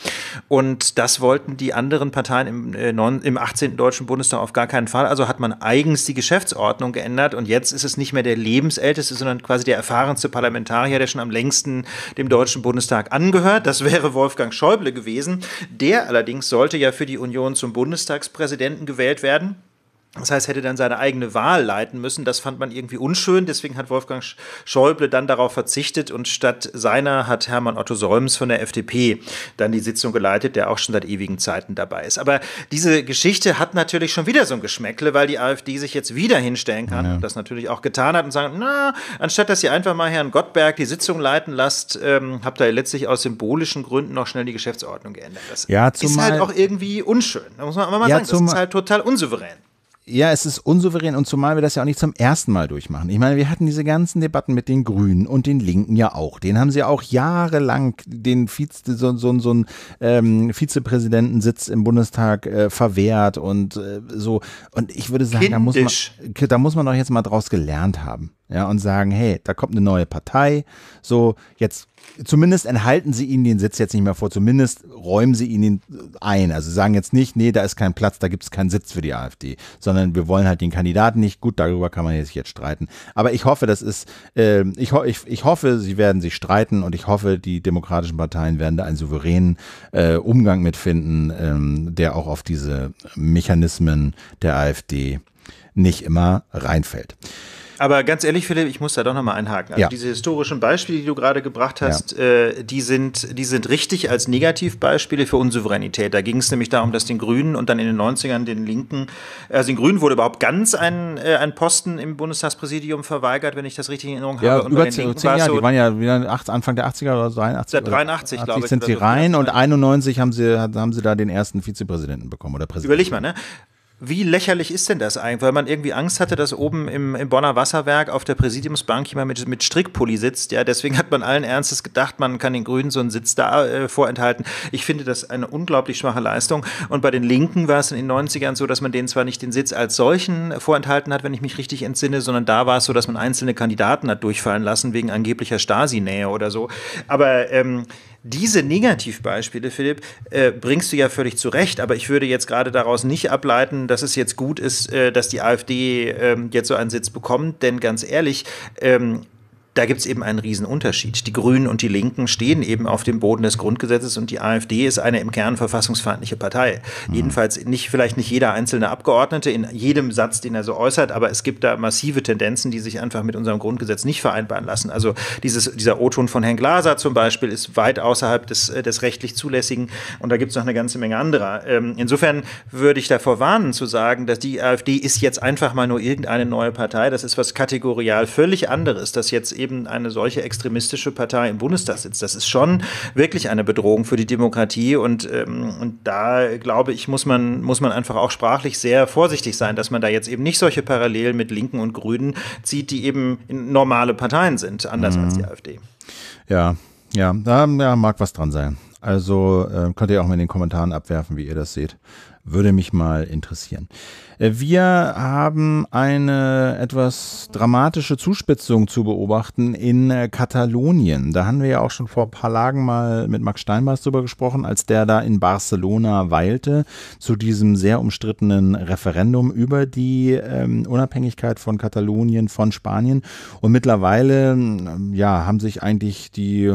Speaker 1: Und das wollten die anderen Parteien im, äh, im 18. Deutschen Bundestag auf gar keinen Fall. Also hat man eigens die Geschäftsordnung geändert und jetzt ist es nicht mehr der lebensälteste, sondern quasi der erfahrenste Parlamentarier, der schon am längsten dem Deutschen Bundestag angehört. Das wäre Wolfgang Schäuble gewesen. Der allerdings sollte ja für die Union zum Bundestagspräsidenten gewählt werden. Das heißt, hätte dann seine eigene Wahl leiten müssen. Das fand man irgendwie unschön. Deswegen hat Wolfgang Schäuble dann darauf verzichtet und statt seiner hat Hermann Otto Solms von der FDP dann die Sitzung geleitet, der auch schon seit ewigen Zeiten dabei ist. Aber diese Geschichte hat natürlich schon wieder so ein Geschmäckle, weil die AfD sich jetzt wieder hinstellen kann ja. und das natürlich auch getan hat und sagen, na, anstatt dass ihr einfach mal Herrn Gottberg die Sitzung leiten lasst, ähm, habt ihr letztlich aus symbolischen Gründen noch schnell die Geschäftsordnung geändert.
Speaker 2: Das ja, ist halt auch
Speaker 1: irgendwie unschön. Da muss man aber mal ja, sagen, das ist halt total unsouverän.
Speaker 2: Ja, es ist unsouverän und zumal wir das ja auch nicht zum ersten Mal durchmachen. Ich meine, wir hatten diese ganzen Debatten mit den Grünen und den Linken ja auch. Den haben sie ja auch jahrelang den Vize, so, so, so einen ähm, Vizepräsidentensitz im Bundestag äh, verwehrt und äh, so. Und ich würde sagen, da muss, man, da muss man doch jetzt mal draus gelernt haben. Ja, und sagen, hey, da kommt eine neue Partei. So, jetzt zumindest enthalten sie ihnen den Sitz jetzt nicht mehr vor, zumindest räumen sie ihnen äh, ein. Also sagen jetzt nicht, nee, da ist kein Platz, da gibt es keinen Sitz für die AfD, sondern wir wollen halt den Kandidaten nicht. Gut, darüber kann man sich jetzt streiten. Aber ich hoffe, das ist, äh, ich, ho ich, ich hoffe, sie werden sich streiten und ich hoffe, die demokratischen Parteien werden da einen souveränen äh, Umgang mitfinden, ähm, der auch auf diese Mechanismen der AfD nicht immer reinfällt.
Speaker 1: Aber ganz ehrlich, Philipp, ich muss da doch nochmal einhaken. Also ja. diese historischen Beispiele, die du gerade gebracht hast, ja. äh, die, sind, die sind richtig als Negativbeispiele für Unsouveränität. Da ging es nämlich darum, dass den Grünen und dann in den 90ern den Linken, also den Grünen wurde überhaupt ganz ein, äh, ein Posten im Bundestagspräsidium verweigert, wenn ich das richtig in Erinnerung habe. und über zehn, zehn Jahre, so die waren ja
Speaker 2: wieder acht, Anfang der 80er oder 83. Seit 83, 80, glaube ich. sind sie also rein und 91 haben sie, haben sie da den ersten Vizepräsidenten bekommen oder Präsidenten. Überleg mal,
Speaker 1: ne? Wie lächerlich ist denn das eigentlich? Weil man irgendwie Angst hatte, dass oben im, im Bonner Wasserwerk auf der Präsidiumsbank jemand mit, mit Strickpulli sitzt. Ja, deswegen hat man allen Ernstes gedacht, man kann den Grünen so einen Sitz da äh, vorenthalten. Ich finde das eine unglaublich schwache Leistung. Und bei den Linken war es in den 90ern so, dass man denen zwar nicht den Sitz als solchen vorenthalten hat, wenn ich mich richtig entsinne, sondern da war es so, dass man einzelne Kandidaten hat durchfallen lassen wegen angeblicher Stasi-Nähe oder so. Aber ähm, diese Negativbeispiele, Philipp, äh, bringst du ja völlig zurecht, aber ich würde jetzt gerade daraus nicht ableiten, dass es jetzt gut ist, äh, dass die AfD äh, jetzt so einen Sitz bekommt, denn ganz ehrlich, ähm, da gibt es eben einen Riesenunterschied. Die Grünen und die Linken stehen eben auf dem Boden des Grundgesetzes und die AfD ist eine im Kern verfassungsfeindliche Partei. Mhm. Jedenfalls nicht, vielleicht nicht jeder einzelne Abgeordnete in jedem Satz, den er so äußert, aber es gibt da massive Tendenzen, die sich einfach mit unserem Grundgesetz nicht vereinbaren lassen. Also dieses, dieser O-Ton von Herrn Glaser zum Beispiel ist weit außerhalb des, äh, des rechtlich Zulässigen und da gibt es noch eine ganze Menge anderer. Ähm, insofern würde ich davor warnen zu sagen, dass die AfD ist jetzt einfach mal nur irgendeine neue Partei. Das ist was kategorial völlig anderes, dass jetzt eben eine solche extremistische Partei im Bundestag sitzt. Das ist schon wirklich eine Bedrohung für die Demokratie und, ähm, und da glaube ich, muss man, muss man einfach auch sprachlich sehr vorsichtig sein, dass man da jetzt eben nicht solche Parallelen mit Linken und Grünen zieht, die eben normale Parteien sind, anders mhm. als die AfD.
Speaker 2: Ja, ja, da ja, mag was dran sein. Also äh, könnt ihr auch mal in den Kommentaren abwerfen, wie ihr das seht. Würde mich mal interessieren. Äh, wir haben eine etwas dramatische Zuspitzung zu beobachten in äh, Katalonien. Da haben wir ja auch schon vor ein paar Tagen mal mit Max Steinbeiß drüber gesprochen, als der da in Barcelona weilte zu diesem sehr umstrittenen Referendum über die ähm, Unabhängigkeit von Katalonien von Spanien. Und mittlerweile, ähm, ja, haben sich eigentlich die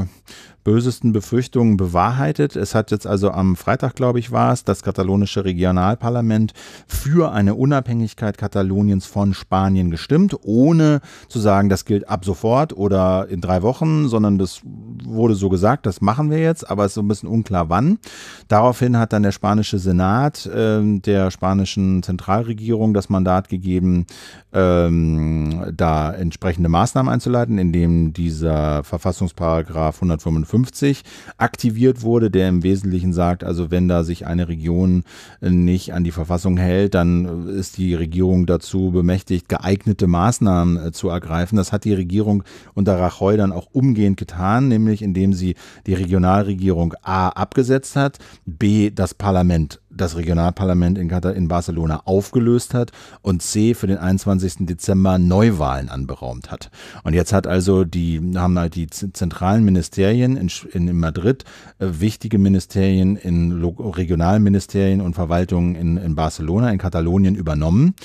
Speaker 2: bösesten Befürchtungen bewahrheitet. Es hat jetzt also am Freitag, glaube ich, war es, das katalonische Regionalparlament für eine Unabhängigkeit Kataloniens von Spanien gestimmt, ohne zu sagen, das gilt ab sofort oder in drei Wochen, sondern das wurde so gesagt, das machen wir jetzt, aber es ist so ein bisschen unklar wann. Daraufhin hat dann der spanische Senat äh, der spanischen Zentralregierung das Mandat gegeben, ähm, da entsprechende Maßnahmen einzuleiten, indem dieser Verfassungsparagraf 155 56 aktiviert wurde, der im Wesentlichen sagt, also wenn da sich eine Region äh, nicht an die Verfassung hält, dann äh, ist die Regierung dazu bemächtigt, geeignete Maßnahmen äh, zu ergreifen. Das hat die Regierung unter Rajoy dann auch umgehend getan, nämlich indem sie die Regionalregierung A abgesetzt hat, B das Parlament das Regionalparlament in, Katar in Barcelona aufgelöst hat und C für den 21. Dezember Neuwahlen anberaumt hat. Und jetzt hat also die, haben halt die zentralen Ministerien in, in, Madrid, äh, wichtige Ministerien in Lo Regionalministerien und Verwaltungen in, in Barcelona, in Katalonien übernommen.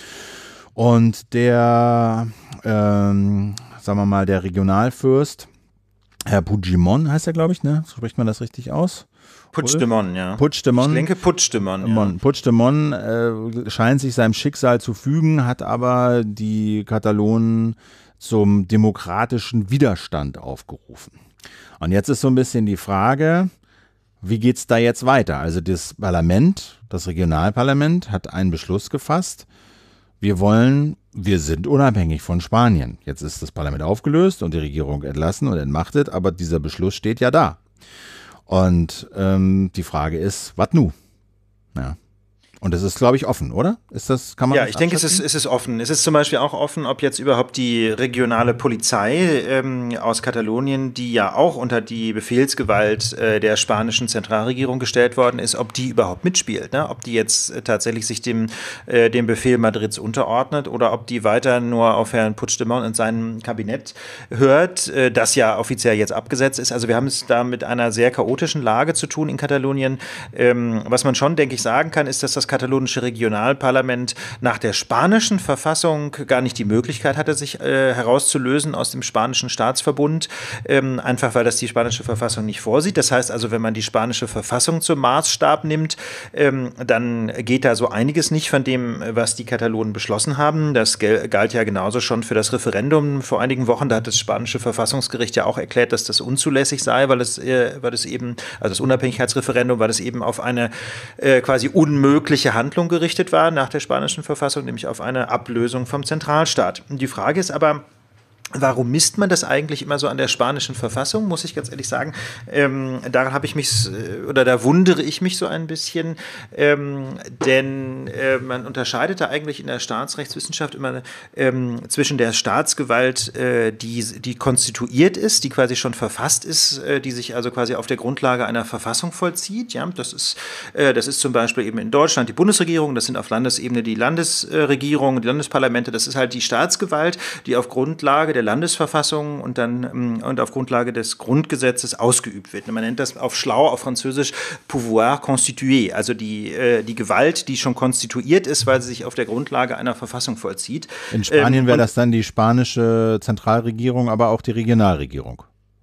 Speaker 2: Und der, ähm, sagen wir mal, der Regionalfürst, Herr Puigdemont heißt er, glaube ich, ne? So spricht man das richtig aus? Puigdemont,
Speaker 1: ja. Puigdemont. Ich denke
Speaker 2: Puigdemont. Ja. Puigdemont äh, scheint sich seinem Schicksal zu fügen, hat aber die Katalonen zum demokratischen Widerstand aufgerufen. Und jetzt ist so ein bisschen die Frage, wie geht es da jetzt weiter? Also das Parlament, das Regionalparlament hat einen Beschluss gefasst. Wir wollen, wir sind unabhängig von Spanien. Jetzt ist das Parlament aufgelöst und die Regierung entlassen und entmachtet, aber dieser Beschluss steht ja da. Und ähm, die Frage ist, was nu? Ja. Und das ist, glaube ich, offen, oder? Ist das, kann man Ja, ich denke, es ist, es
Speaker 1: ist offen. Es ist zum Beispiel auch offen, ob jetzt überhaupt die regionale Polizei ähm, aus Katalonien, die ja auch unter die Befehlsgewalt äh, der spanischen Zentralregierung gestellt worden ist, ob die überhaupt mitspielt. Ne? Ob die jetzt äh, tatsächlich sich dem, äh, dem Befehl Madrids unterordnet oder ob die weiter nur auf Herrn Puigdemont und seinem Kabinett hört, äh, das ja offiziell jetzt abgesetzt ist. Also wir haben es da mit einer sehr chaotischen Lage zu tun in Katalonien. Ähm, was man schon, denke ich, sagen kann, ist, dass das katalonische Regionalparlament nach der spanischen Verfassung gar nicht die Möglichkeit hatte, sich äh, herauszulösen aus dem spanischen Staatsverbund, ähm, einfach weil das die spanische Verfassung nicht vorsieht. Das heißt also, wenn man die spanische Verfassung zum Maßstab nimmt, ähm, dann geht da so einiges nicht von dem, was die Katalonen beschlossen haben. Das galt ja genauso schon für das Referendum vor einigen Wochen. Da hat das spanische Verfassungsgericht ja auch erklärt, dass das unzulässig sei, weil es, äh, weil es eben, also das Unabhängigkeitsreferendum, weil es eben auf eine äh, quasi unmögliche ähnliche Handlung gerichtet war nach der spanischen Verfassung, nämlich auf eine Ablösung vom Zentralstaat. Die Frage ist aber, Warum misst man das eigentlich immer so an der spanischen Verfassung, muss ich ganz ehrlich sagen. Ähm, daran habe ich mich, äh, oder da wundere ich mich so ein bisschen, ähm, denn äh, man unterscheidet da eigentlich in der Staatsrechtswissenschaft immer ähm, zwischen der Staatsgewalt, äh, die, die konstituiert ist, die quasi schon verfasst ist, äh, die sich also quasi auf der Grundlage einer Verfassung vollzieht. Ja, das, ist, äh, das ist zum Beispiel eben in Deutschland die Bundesregierung, das sind auf Landesebene die Landesregierungen, die Landesparlamente, das ist halt die Staatsgewalt, die auf Grundlage der der Landesverfassung und dann ähm, und auf Grundlage des Grundgesetzes ausgeübt wird. Man nennt das auf schlau auf Französisch Pouvoir constitué, also die, äh, die Gewalt, die schon konstituiert ist, weil sie sich auf der Grundlage einer Verfassung vollzieht. In Spanien ähm, wäre das dann
Speaker 2: die spanische Zentralregierung, aber auch die Regionalregierung.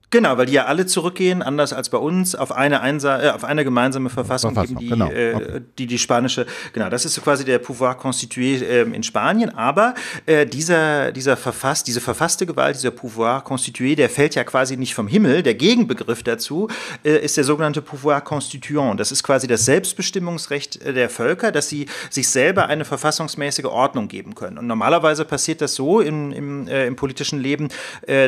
Speaker 1: Genau, weil die ja alle zurückgehen, anders als bei uns, auf eine, Einsa äh, auf eine gemeinsame Verfassung, Verfassung die, genau. äh, die, die spanische, genau, das ist so quasi der Pouvoir constitué äh, in Spanien, aber äh, dieser, dieser verfass, diese verfasste Gewalt, dieser Pouvoir constitué, der fällt ja quasi nicht vom Himmel, der Gegenbegriff dazu äh, ist der sogenannte Pouvoir constituant, das ist quasi das Selbstbestimmungsrecht äh, der Völker, dass sie sich selber eine verfassungsmäßige Ordnung geben können. Und normalerweise passiert das so im, im, im politischen Leben,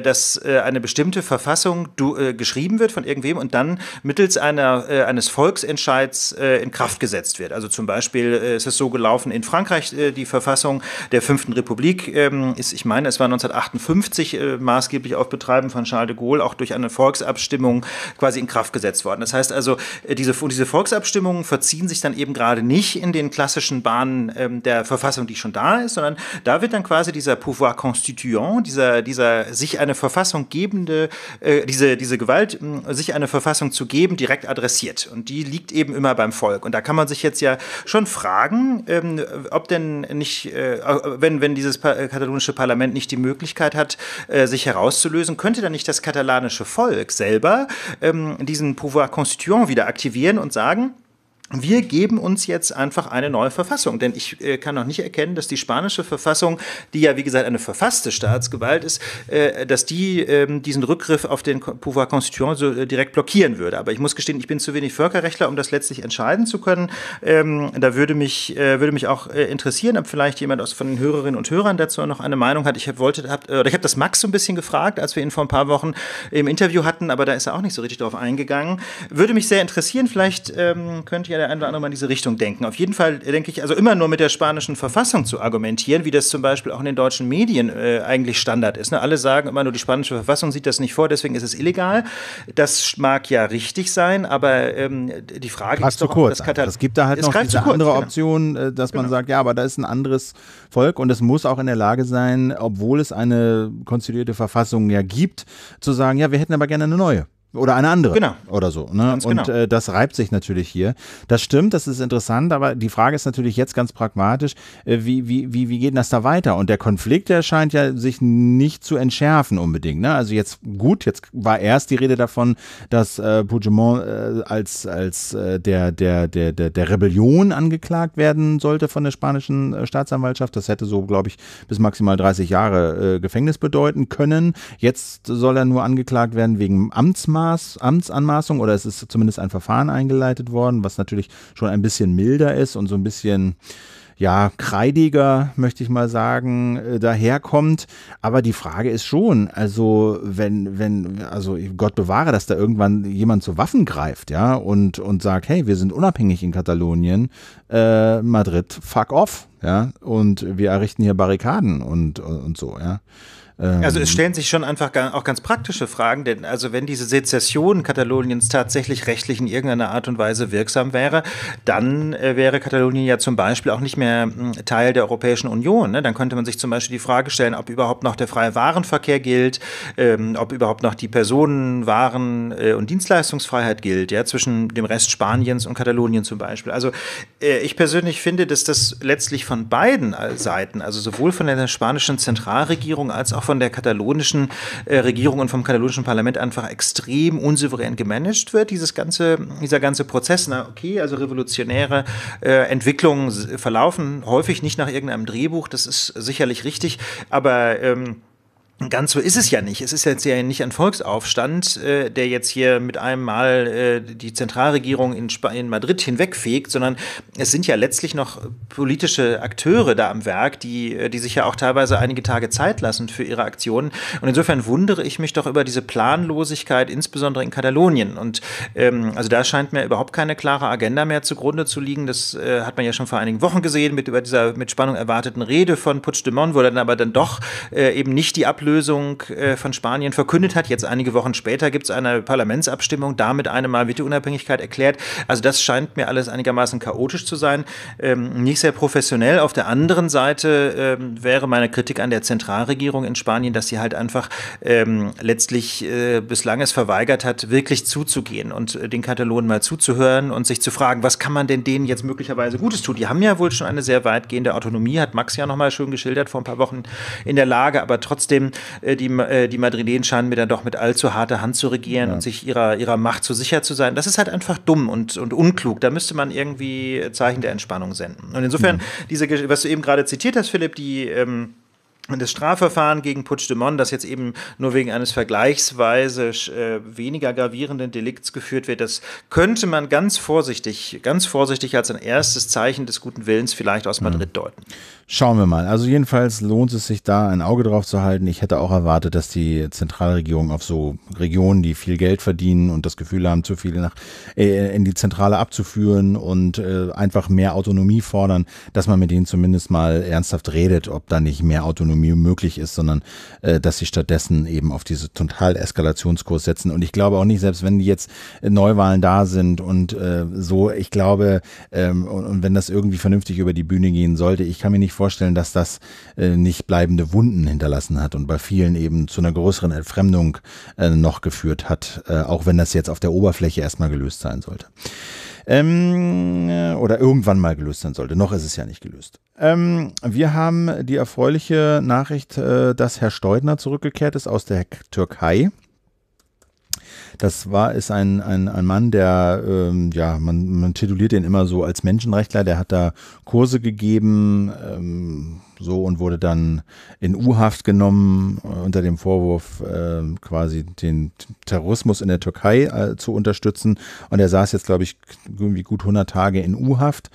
Speaker 1: dass eine bestimmte Verfassung Verfassung du, äh, geschrieben wird von irgendwem und dann mittels einer, äh, eines Volksentscheids äh, in Kraft gesetzt wird. Also zum Beispiel äh, ist es so gelaufen in Frankreich, äh, die Verfassung der Fünften Republik ähm, ist, ich meine, es war 1958 äh, maßgeblich auf Betreiben von Charles de Gaulle auch durch eine Volksabstimmung quasi in Kraft gesetzt worden. Das heißt also, diese, diese Volksabstimmungen verziehen sich dann eben gerade nicht in den klassischen Bahnen ähm, der Verfassung, die schon da ist, sondern da wird dann quasi dieser Pouvoir constituant, dieser, dieser sich eine Verfassung gebende äh, dieser, diese, diese Gewalt, hm, sich eine Verfassung zu geben, direkt adressiert. Und die liegt eben immer beim Volk. Und da kann man sich jetzt ja schon fragen, ähm, ob denn nicht, äh, wenn, wenn dieses äh, katalonische Parlament nicht die Möglichkeit hat, äh, sich herauszulösen, könnte dann nicht das katalanische Volk selber ähm, diesen Pouvoir constituant wieder aktivieren und sagen, wir geben uns jetzt einfach eine neue Verfassung, denn ich äh, kann noch nicht erkennen, dass die spanische Verfassung, die ja wie gesagt eine verfasste Staatsgewalt ist, äh, dass die äh, diesen Rückgriff auf den Pouvoir Constituant so äh, direkt blockieren würde. Aber ich muss gestehen, ich bin zu wenig Völkerrechtler, um das letztlich entscheiden zu können. Ähm, da würde mich, äh, würde mich auch äh, interessieren, ob vielleicht jemand aus, von den Hörerinnen und Hörern dazu noch eine Meinung hat. Ich habe hab, oder ich habe das Max so ein bisschen gefragt, als wir ihn vor ein paar Wochen im Interview hatten, aber da ist er auch nicht so richtig drauf eingegangen. Würde mich sehr interessieren, vielleicht ähm, könnt ihr der eine oder andere mal in diese Richtung denken. Auf jeden Fall denke ich, also immer nur mit der spanischen Verfassung zu argumentieren, wie das zum Beispiel auch in den deutschen Medien äh, eigentlich Standard ist. Ne? Alle sagen immer nur, die spanische Verfassung sieht das nicht vor, deswegen ist es illegal. Das mag ja richtig sein, aber ähm, die Frage Krass ist doch, kurz, das Es gibt da halt noch diese kurz, andere genau.
Speaker 2: Option, genau. dass man genau. sagt, ja, aber da ist ein anderes Volk und es muss auch in der Lage sein, obwohl es eine konstituierte Verfassung ja gibt, zu sagen, ja, wir hätten aber gerne eine neue. Oder eine andere. Genau. Oder so. Ne? Ganz und genau. äh, das reibt sich natürlich hier. Das stimmt, das ist interessant, aber die Frage ist natürlich jetzt ganz pragmatisch, äh, wie, wie, wie, wie geht das da weiter? Und der Konflikt, der scheint ja sich nicht zu entschärfen unbedingt. Ne? Also jetzt gut, jetzt war erst die Rede davon, dass äh, Puigdemont äh, als, als äh, der, der, der, der, der Rebellion angeklagt werden sollte von der spanischen äh, Staatsanwaltschaft. Das hätte so, glaube ich, bis maximal 30 Jahre äh, Gefängnis bedeuten können. Jetzt soll er nur angeklagt werden wegen Amtsmacht. Amtsanmaß, Amtsanmaßung oder es ist zumindest ein Verfahren eingeleitet worden, was natürlich schon ein bisschen milder ist und so ein bisschen ja, kreidiger, möchte ich mal sagen, äh, daherkommt. Aber die Frage ist schon, also wenn, wenn, also Gott bewahre, dass da irgendwann jemand zu Waffen greift, ja, und, und sagt, hey, wir sind unabhängig in Katalonien, äh, Madrid, fuck off, ja, und wir errichten hier Barrikaden und, und, und so, ja. Ähm, also es stellen
Speaker 1: sich schon einfach auch ganz praktische Fragen, denn also wenn diese Sezession Kataloniens tatsächlich rechtlich in irgendeiner Art und Weise wirksam wäre, dann äh, wäre Katalonien ja zum Beispiel auch nicht mehr hm, Teil der Europäischen Union. Ne? Dann könnte man sich zum Beispiel die Frage stellen, ob überhaupt noch der freie Warenverkehr gilt, ähm, ob überhaupt noch die Personen, Waren äh, und Dienstleistungsfreiheit gilt, ja, zwischen dem Rest Spaniens und Katalonien zum Beispiel. Also äh, ich persönlich finde, dass das letztlich von beiden äh, Seiten, also sowohl von der spanischen Zentralregierung als auch von der katalonischen äh, Regierung und vom katalonischen Parlament einfach extrem unsouverän gemanagt wird, dieses ganze, dieser ganze Prozess. Na, okay, also revolutionäre äh, Entwicklungen verlaufen häufig nicht nach irgendeinem Drehbuch, das ist sicherlich richtig, aber ähm, Ganz so ist es ja nicht. Es ist jetzt ja nicht ein Volksaufstand, äh, der jetzt hier mit einem Mal äh, die Zentralregierung in, Sp in Madrid hinwegfegt, sondern es sind ja letztlich noch politische Akteure da am Werk, die, äh, die sich ja auch teilweise einige Tage Zeit lassen für ihre Aktionen. Und insofern wundere ich mich doch über diese Planlosigkeit, insbesondere in Katalonien. Und ähm, also da scheint mir überhaupt keine klare Agenda mehr zugrunde zu liegen. Das äh, hat man ja schon vor einigen Wochen gesehen mit über dieser mit Spannung erwarteten Rede von Puigdemont, wo dann aber dann doch äh, eben nicht die Ablösung Auflösung äh, von Spanien verkündet hat. Jetzt einige Wochen später gibt es eine Parlamentsabstimmung, damit eine mal wieder Unabhängigkeit erklärt. Also das scheint mir alles einigermaßen chaotisch zu sein, ähm, nicht sehr professionell. Auf der anderen Seite ähm, wäre meine Kritik an der Zentralregierung in Spanien, dass sie halt einfach ähm, letztlich äh, bislang es verweigert hat, wirklich zuzugehen und äh, den Katalonen mal zuzuhören und sich zu fragen, was kann man denn denen jetzt möglicherweise Gutes tun? Die haben ja wohl schon eine sehr weitgehende Autonomie, hat Max ja nochmal schön geschildert vor ein paar Wochen in der Lage, aber trotzdem äh, die, äh, die Madrilen scheinen mir dann doch mit allzu harter Hand zu regieren ja. und sich ihrer, ihrer Macht zu sicher zu sein. Das ist halt einfach dumm und, und unklug. Da müsste man irgendwie Zeichen der Entspannung senden. Und insofern, mhm. diese, was du eben gerade zitiert hast, Philipp, die ähm, das Strafverfahren gegen Puigdemont, das jetzt eben nur wegen eines vergleichsweise äh, weniger gravierenden Delikts geführt wird, das könnte man ganz vorsichtig, ganz vorsichtig als ein erstes Zeichen des guten Willens vielleicht aus Madrid hm. deuten.
Speaker 2: Schauen wir mal. Also jedenfalls lohnt es sich da ein Auge drauf zu halten. Ich hätte auch erwartet, dass die Zentralregierung auf so Regionen, die viel Geld verdienen und das Gefühl haben, zu viel nach, äh, in die Zentrale abzuführen und äh, einfach mehr Autonomie fordern, dass man mit denen zumindest mal ernsthaft redet, ob da nicht mehr Autonomie möglich ist, sondern äh, dass sie stattdessen eben auf diese Total-Eskalationskurs setzen. Und ich glaube auch nicht, selbst wenn die jetzt äh, Neuwahlen da sind und äh, so, ich glaube, ähm, und, und, wenn das irgendwie vernünftig über die Bühne gehen sollte, ich kann mir nicht vorstellen, dass das äh, nicht bleibende Wunden hinterlassen hat und bei vielen eben zu einer größeren Entfremdung äh, noch geführt hat, äh, auch wenn das jetzt auf der Oberfläche erstmal gelöst sein sollte. Ähm, äh, oder irgendwann mal gelöst sein sollte. Noch ist es ja nicht gelöst. Ähm, wir haben die erfreuliche Nachricht, äh, dass Herr Steudner zurückgekehrt ist aus der Türkei. Das war, ist ein, ein, ein Mann, der, ähm, ja, man, man tituliert ihn immer so als Menschenrechtler, der hat da Kurse gegeben, ähm, so und wurde dann in U-Haft genommen äh, unter dem Vorwurf, äh, quasi den Terrorismus in der Türkei äh, zu unterstützen. Und er saß jetzt, glaube ich, irgendwie gut 100 Tage in U-Haft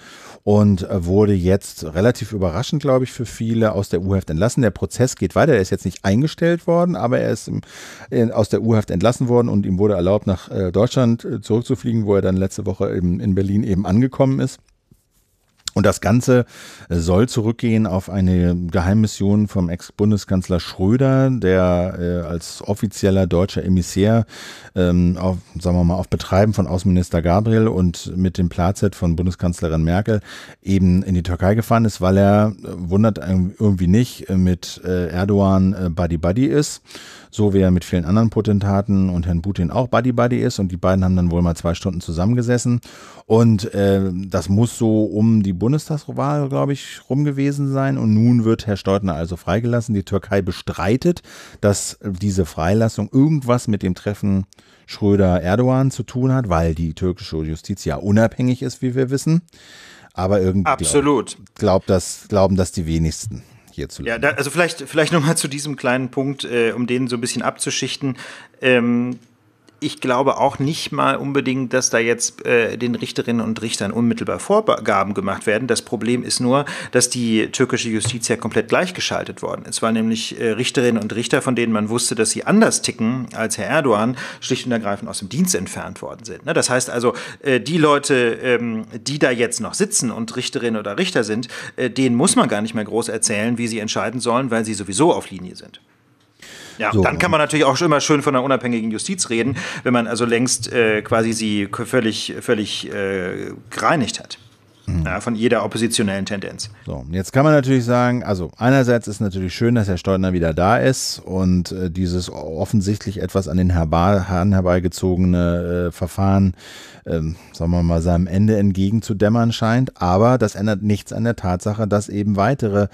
Speaker 2: und äh, wurde jetzt relativ überraschend, glaube ich, für viele aus der U-Haft entlassen. Der Prozess geht weiter. Er ist jetzt nicht eingestellt worden, aber er ist im, in, aus der U-Haft entlassen worden und ihm wurde erlaubt, nach äh, Deutschland äh, zurückzufliegen, wo er dann letzte Woche eben in Berlin eben angekommen ist. Und das Ganze äh, soll zurückgehen auf eine Geheimmission vom Ex-Bundeskanzler Schröder, der äh, als offizieller deutscher Emissär ähm, auf, sagen wir mal, auf Betreiben von Außenminister Gabriel und mit dem Plazet von Bundeskanzlerin Merkel eben in die Türkei gefahren ist, weil er, äh, wundert äh, irgendwie nicht, mit Erdogan Buddy-Buddy ist so wie er mit vielen anderen Potentaten und Herrn Putin auch Buddy Buddy ist. Und die beiden haben dann wohl mal zwei Stunden zusammengesessen. Und äh, das muss so um die Bundestagswahl, glaube ich, rum gewesen sein. Und nun wird Herr Steutner also freigelassen. Die Türkei bestreitet, dass diese Freilassung irgendwas mit dem Treffen Schröder-Erdogan zu tun hat, weil die türkische Justiz ja unabhängig ist, wie wir wissen. Aber irgendwie Glaub, glaub das, glauben das die wenigsten hierzulande.
Speaker 1: Ja, da, also vielleicht, vielleicht nochmal zu diesem kleinen Punkt, äh, um den so ein bisschen abzuschichten. Ähm, ich glaube auch nicht mal unbedingt, dass da jetzt äh, den Richterinnen und Richtern unmittelbar Vorgaben gemacht werden. Das Problem ist nur, dass die türkische Justiz ja komplett gleichgeschaltet worden ist, weil nämlich äh, Richterinnen und Richter, von denen man wusste, dass sie anders ticken als Herr Erdogan, schlicht und ergreifend aus dem Dienst entfernt worden sind. Ne? Das heißt also, äh, die Leute, ähm, die da jetzt noch sitzen und Richterinnen oder Richter sind, äh, denen muss man gar nicht mehr groß erzählen, wie sie entscheiden sollen, weil sie sowieso auf Linie sind. Ja, so. dann kann man natürlich auch schon immer schön von einer unabhängigen Justiz reden, wenn man also längst äh, quasi sie völlig, völlig äh, gereinigt hat. Mhm. Ja, von jeder oppositionellen Tendenz.
Speaker 2: So, jetzt kann man natürlich sagen, also einerseits ist natürlich schön, dass Herr Steudner wieder da ist und äh, dieses offensichtlich etwas an den Herbar herbeigezogene äh, Verfahren, äh, sagen wir mal, seinem Ende entgegenzudämmern scheint. Aber das ändert nichts an der Tatsache, dass eben weitere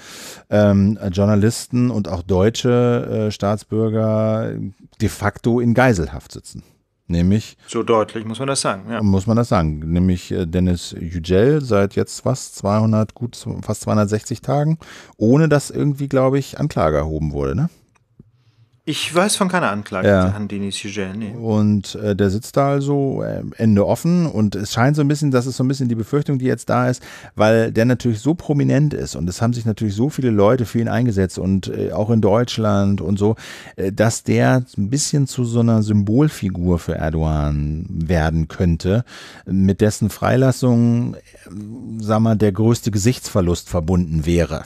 Speaker 2: ähm, Journalisten und auch deutsche äh, Staatsbürger äh, de facto in Geiselhaft sitzen nämlich.
Speaker 1: So deutlich muss man das sagen,
Speaker 2: ja. Muss man das sagen, nämlich äh, Dennis Yücel seit jetzt was, 200, gut, fast 260 Tagen, ohne dass irgendwie, glaube ich, Anklage erhoben wurde, ne?
Speaker 1: Ich weiß von keiner Anklage ja. an Denis Hügel, nee.
Speaker 2: Und äh, der sitzt da also äh, Ende offen und es scheint so ein bisschen, das ist so ein bisschen die Befürchtung, die jetzt da ist, weil der natürlich so prominent ist und es haben sich natürlich so viele Leute für ihn eingesetzt und äh, auch in Deutschland und so, äh, dass der ein bisschen zu so einer Symbolfigur für Erdogan werden könnte, mit dessen Freilassung, äh, sag mal, der größte Gesichtsverlust verbunden wäre.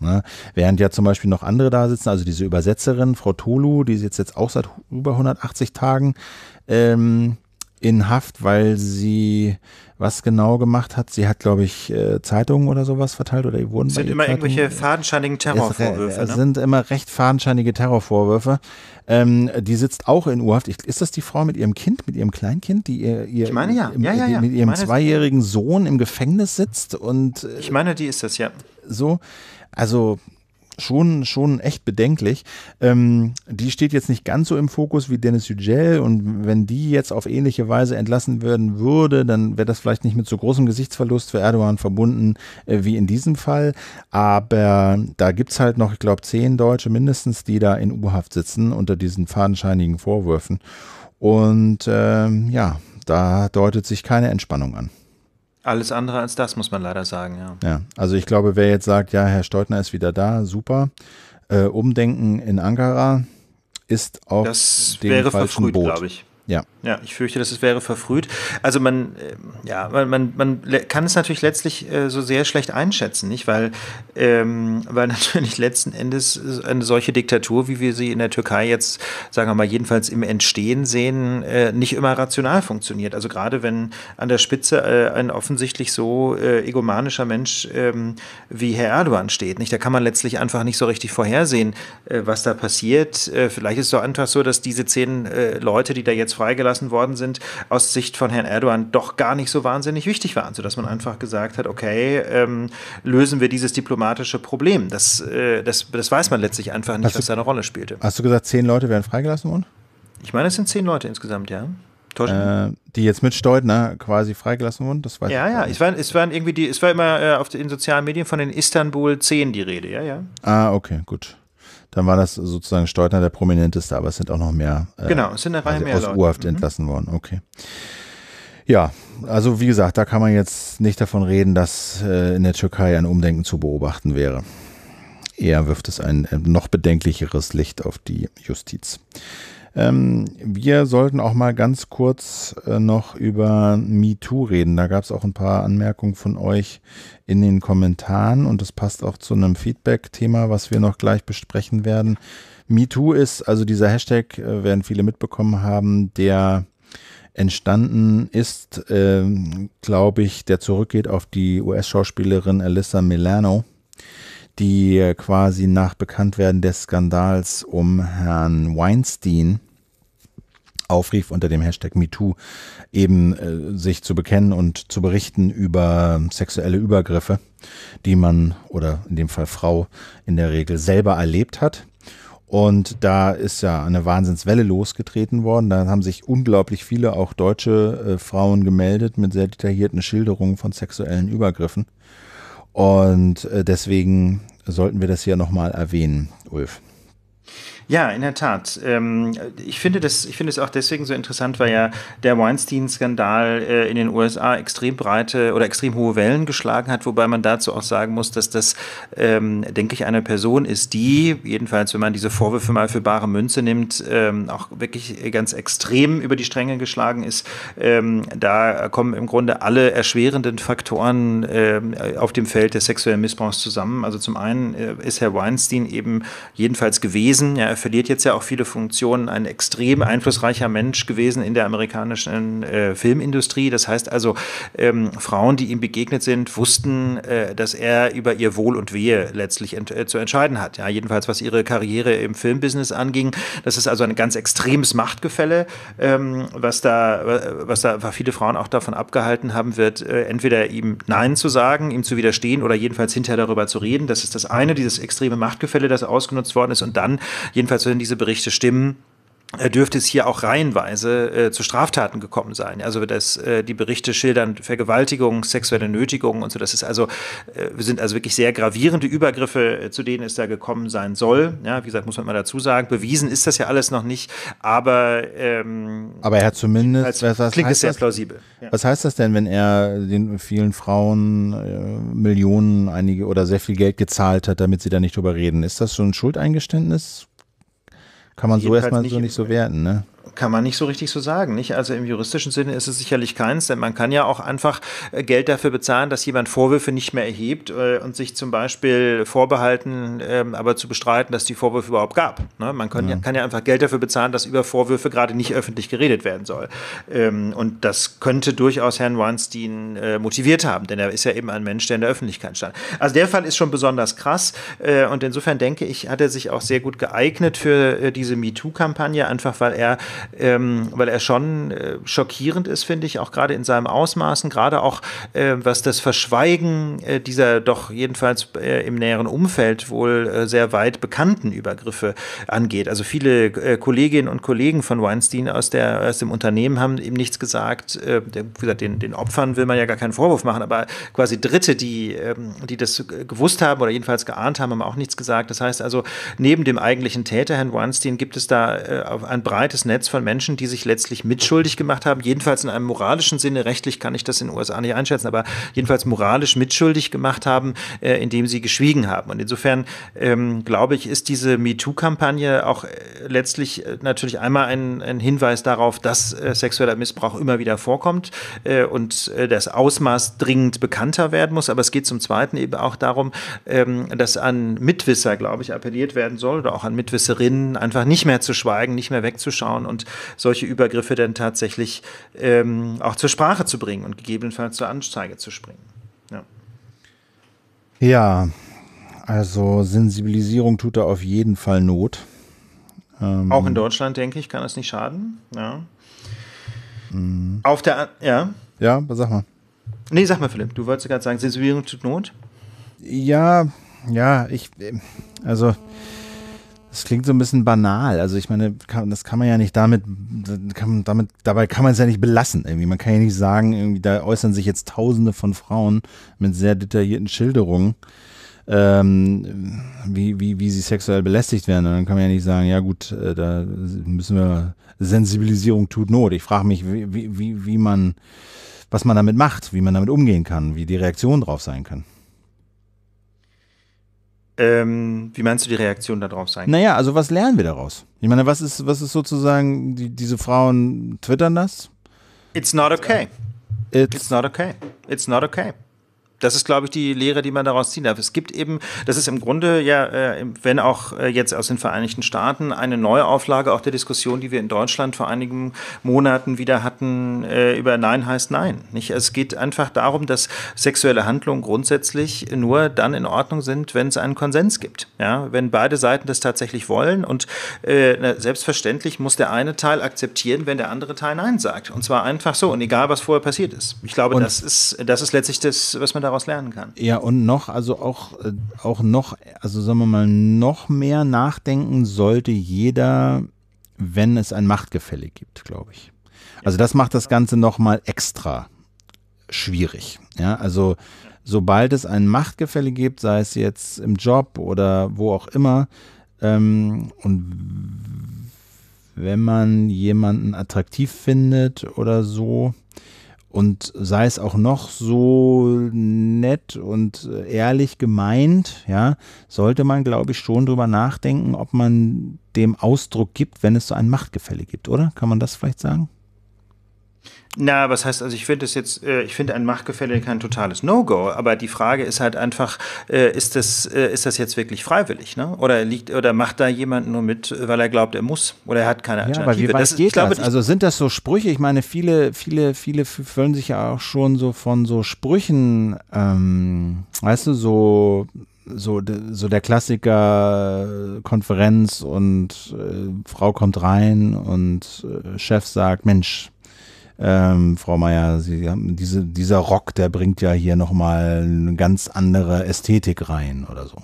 Speaker 2: Ne? Während ja zum Beispiel noch andere da sitzen, also diese Übersetzerin, Frau Tolu, die sitzt jetzt auch seit über 180 Tagen ähm, in Haft, weil sie was genau gemacht hat. Sie hat, glaube ich, äh, Zeitungen oder sowas verteilt oder wurden sind immer Zeitungen, irgendwelche
Speaker 1: fadenscheinigen Terrorvorwürfe. Es äh, ne? sind
Speaker 2: immer recht fadenscheinige Terrorvorwürfe. Ähm, die sitzt auch in Urhaft. ist das die Frau mit ihrem Kind, mit ihrem Kleinkind, die ihr, ihr ich meine, ja. Im, ja, ja, ja. mit ihrem meine, zweijährigen Sohn im Gefängnis sitzt und äh, ich meine, die ist das ja. So also schon, schon echt bedenklich. Ähm, die steht jetzt nicht ganz so im Fokus wie Dennis Yücel und wenn die jetzt auf ähnliche Weise entlassen werden würde, dann wäre das vielleicht nicht mit so großem Gesichtsverlust für Erdogan verbunden äh, wie in diesem Fall. Aber da gibt es halt noch, ich glaube, zehn Deutsche mindestens, die da in U-Haft sitzen unter diesen fadenscheinigen Vorwürfen. Und ähm, ja, da deutet sich keine Entspannung an.
Speaker 1: Alles andere als das, muss man leider sagen, ja.
Speaker 2: Ja, also ich glaube, wer jetzt sagt, ja, Herr Steutner ist wieder da, super. Äh, Umdenken in Ankara ist auf das dem wäre falschen verfrüht, glaube ich. Ja,
Speaker 1: ja. Ich fürchte, dass es wäre verfrüht. Also man, äh, ja, man, man kann es natürlich letztlich äh, so sehr schlecht einschätzen, nicht? Weil, ähm, weil natürlich letzten Endes eine solche Diktatur, wie wir sie in der Türkei jetzt, sagen wir mal, jedenfalls im Entstehen sehen, äh, nicht immer rational funktioniert. Also gerade wenn an der Spitze äh, ein offensichtlich so äh, egomanischer Mensch ähm, wie Herr Erdogan steht, nicht? Da kann man letztlich einfach nicht so richtig vorhersehen, äh, was da passiert. vielleicht ist es auch einfach so, dass diese zehn Leute, die da jetzt freigelassen zugelassen worden sind, aus Sicht von Herrn Erdogan doch gar nicht so wahnsinnig wichtig waren, sodass man einfach gesagt hat, okay, ähm, lösen wir dieses diplomatische Problem. Das, äh, das, das weiß man letztlich einfach nicht, hast was da eine Rolle spielte.
Speaker 2: Hast du gesagt, zehn Leute werden freigelassen worden?
Speaker 1: Ich meine, es sind zehn Leute insgesamt, ja.
Speaker 2: Äh, die jetzt mit Steudner quasi freigelassen wurden, das weiß ja, ich. Ja, ja, es
Speaker 1: waren, es waren irgendwie die, es war immer äh, auf den sozialen Medien von den Istanbul 10 die Rede, ja, ja.
Speaker 2: Ah, okay, gut dann war das sozusagen Steutner der prominenteste, aber es sind auch noch mehr. Äh, genau, es sind eine Reihe also mehr aus Leute. U-Haft mhm. entlassen worden. Okay. Ja, also wie gesagt, da kann man jetzt nicht davon reden, dass äh, in der Türkei ein Umdenken zu beobachten wäre. Eher wirft es ein äh, noch bedenklicheres Licht auf die Justiz. Ähm, wir sollten auch mal ganz kurz äh, noch über MeToo reden. Da gab es auch ein paar Anmerkungen von euch in den Kommentaren und das passt auch zu einem Feedback-Thema, was wir noch gleich besprechen werden. MeToo ist, also dieser Hashtag, äh, werden viele mitbekommen haben, der entstanden ist, äh, glaube ich, der zurückgeht auf die US-Schauspielerin Alyssa Milano die äh, quasi nach Bekanntwerden des Skandals um Herrn Weinstein aufrief unter dem Hashtag MeToo, eben äh, sich zu bekennen und zu berichten über sexuelle Übergriffe, die man oder in dem Fall Frau in der Regel selber erlebt hat. Und da ist ja eine Wahnsinnswelle losgetreten worden. Da haben sich unglaublich viele, auch deutsche äh, Frauen gemeldet mit sehr detaillierten Schilderungen von sexuellen Übergriffen. Und äh, deswegen sollten wir das hier nochmal erwähnen, Ulf.
Speaker 1: Ja, in der Tat. Ähm, ich, finde das, ich finde es auch deswegen so interessant, weil ja der Weinstein-Skandal äh, in den USA extrem breite oder extrem hohe Wellen geschlagen hat, wobei man dazu auch sagen muss, dass das, ähm, denke ich, eine Person ist, die, jedenfalls wenn man diese Vorwürfe mal für bare Münze nimmt, ähm, auch wirklich ganz extrem über die Stränge geschlagen ist. da kommen im Grunde alle erschwerenden Faktoren auf dem Feld des sexuellen Missbrauchs zusammen. Also zum einen äh, ist Herr Weinstein eben jedenfalls gewesen, ja, er verliert jetzt ja auch viele Funktionen, ein extrem einflussreicher Mensch gewesen in der amerikanischen äh, Filmindustrie. Das heißt also, ähm, Frauen, die ihm begegnet sind, wussten, äh, dass er über ihr Wohl und Wehe letztlich ent äh, zu entscheiden hat. Ja, jedenfalls, was ihre Karriere im Filmbusiness anging. Das ist also ein ganz extremes Machtgefälle, ähm, was da, was da viele Frauen auch davon abgehalten haben wird, äh, entweder ihm Nein zu sagen, ihm zu widerstehen oder jedenfalls hinterher darüber zu reden. Das ist das eine, dieses extreme Machtgefälle, das ausgenutzt worden ist. Und dann, je jedenfalls wenn diese Berichte stimmen, äh, dürfte es hier auch reihenweise äh, zu Straftaten gekommen sein. Also dass äh, die Berichte schildern Vergewaltigung, sexuelle Nötigung und so. Das ist also äh, sind also wirklich sehr gravierende Übergriffe, äh, zu denen es da gekommen sein soll. Ja, wie gesagt, muss man mal dazu sagen. Bewiesen ist das ja alles noch nicht, aber ähm,
Speaker 2: aber er hat zumindest als, was, was klingt es sehr das, plausibel. Ja. Was heißt das denn, wenn er den vielen Frauen äh, Millionen einige oder sehr viel Geld gezahlt hat, damit sie da nicht drüber reden? Ist das so ein Schuldeingeständnis? kann man so erstmal so nicht, nicht so werten, ne?
Speaker 1: kann man nicht so richtig so sagen, nicht? Also im juristischen Sinne ist es sicherlich keins, denn man kann ja auch einfach äh, Geld dafür bezahlen, dass jemand Vorwürfe nicht mehr erhebt äh, und sich zum Beispiel vorbehalten, ähm, aber zu bestreiten, dass die Vorwürfe überhaupt gab. Ne? Man kann ja, kann ja einfach Geld dafür bezahlen, dass über Vorwürfe gerade nicht öffentlich geredet werden soll. Ähm, und das könnte durchaus Herrn Weinstein äh, motiviert haben, denn er ist ja eben ein Mensch, der in der Öffentlichkeit stand. Also der Fall ist schon besonders krass und insofern denke ich, hat er sich auch sehr gut geeignet für diese MeToo-Kampagne, einfach weil er ähm, weil er schon äh, schockierend ist, finde ich, auch gerade in seinem Ausmaßen, gerade auch äh, was das Verschweigen äh, dieser doch jedenfalls äh, im näheren Umfeld wohl äh, sehr weit bekannten Übergriffe angeht. Also viele äh, Kolleginnen und Kollegen von Weinstein aus, der, aus dem Unternehmen haben ihm nichts gesagt. wie gesagt, den, den Opfern will man ja gar keinen Vorwurf machen, aber quasi Dritte, die, ähm, die das gewusst haben oder jedenfalls geahnt haben, haben auch nichts gesagt. Das heißt also, neben dem eigentlichen Täter, Herrn Weinstein, gibt es da ein breites Netz von von Menschen, die sich letztlich mitschuldig gemacht haben, jedenfalls in einem moralischen Sinne, rechtlich kann ich das in den USA nicht einschätzen, aber jedenfalls moralisch mitschuldig gemacht haben, äh, indem sie geschwiegen haben. Und insofern ähm, glaube ich, ist diese MeToo-Kampagne auch äh, letztlich äh, natürlich einmal ein, ein Hinweis darauf, dass äh, sexueller Missbrauch immer wieder vorkommt äh, und äh, das Ausmaß dringend bekannter werden muss. Aber es geht zum Zweiten eben auch darum, ähm, dass an Mitwisser, glaube ich, appelliert werden soll oder auch an Mitwisserinnen einfach nicht mehr zu schweigen, nicht mehr wegzuschauen und solche Übergriffe dann tatsächlich ähm, auch zur Sprache zu bringen und gegebenenfalls zur Anzeige zu springen. Ja.
Speaker 2: ja also Sensibilisierung tut da auf jeden Fall Not. Ähm auch in
Speaker 1: Deutschland, denke ich, kann das nicht schaden. Ja. Mhm. Auf der, ja.
Speaker 2: Ja, sag mal.
Speaker 1: Nee, sag mal, Philipp, du wolltest gerade sagen, Sensibilisierung tut Not?
Speaker 2: Ja, ja, ich, äh, also das klingt so ein bisschen banal. Also ich meine, das kann man ja nicht damit, kann, damit, dabei kann man es ja nicht belassen irgendwie. Man kann ja nicht sagen, irgendwie, da äußern sich jetzt Tausende von Frauen mit sehr detaillierten Schilderungen, ähm, wie, wie, wie sie sexuell belästigt werden. Und dann kann man ja nicht sagen, ja gut, äh, da müssen wir, Sensibilisierung tut Not. Ich frage mich, wie, wie, wie man, was man damit macht, wie man damit umgehen kann, wie die Reaktion drauf sein kann.
Speaker 1: Ähm, wie meinst du die Reaktion darauf sein? Naja,
Speaker 2: also was lernen wir daraus? Ich meine, was ist, was ist sozusagen, die, diese Frauen twittern das?
Speaker 1: It's not okay. It's, It's not okay. It's not okay das ist, glaube ich, die Lehre, die man daraus ziehen darf. Es gibt eben, das ist im Grunde ja, äh, wenn auch äh, jetzt aus den Vereinigten Staaten, eine Neuauflage auch der Diskussion, die wir in Deutschland vor einigen Monaten wieder hatten, äh, über Nein heißt Nein. Also es geht einfach darum, dass sexuelle Handlungen grundsätzlich nur dann in Ordnung sind, wenn es einen Konsens gibt. Ja? Wenn beide Seiten das tatsächlich wollen und selbstverständlich muss der eine Teil akzeptieren, wenn der andere Teil Nein sagt. Und zwar einfach so und egal, was vorher passiert ist. Ich glaube, das ist, das ist letztlich das, was man daraus lernen kann.
Speaker 2: Ja, und noch, also auch, äh, auch noch, also sagen wir mal, noch mehr nachdenken sollte jeder, wenn es ein Machtgefälle gibt, glaube ich. Also das macht das Ganze nochmal extra schwierig. Ja, also sobald es ein Machtgefälle gibt, sei es jetzt im Job oder wo auch immer, ähm, und wenn man jemanden attraktiv findet oder so, und sei es auch noch so nett und äh, ehrlich gemeint, ja, sollte man, glaube ich, schon drüber nachdenken, ob man dem Ausdruck gibt, wenn es so ein Machtgefälle gibt, oder? Kann man das vielleicht sagen?
Speaker 1: Na, was heißt, also ich finde es jetzt, äh, ich finde ein Machtgefälle kein totales No-Go, aber die Frage ist halt einfach, äh, ist, das, äh, ist das jetzt wirklich freiwillig, ne? Oder liegt, oder macht da jemand nur mit, weil er glaubt, er muss oder er hat keine Alternative? Ja, aber wie weit das, geht glaube, das? Also
Speaker 2: sind das so Sprüche? Ich meine, viele, viele, viele füllen sich ja auch schon so von so Sprüchen, ähm, weißt du, so so, so der Klassiker äh, Konferenz und äh, Frau kommt rein und äh, Chef sagt, Mensch, ähm, Frau Meier, Sie haben diese, dieser Rock, der bringt ja hier nochmal eine ganz andere Ästhetik rein oder so.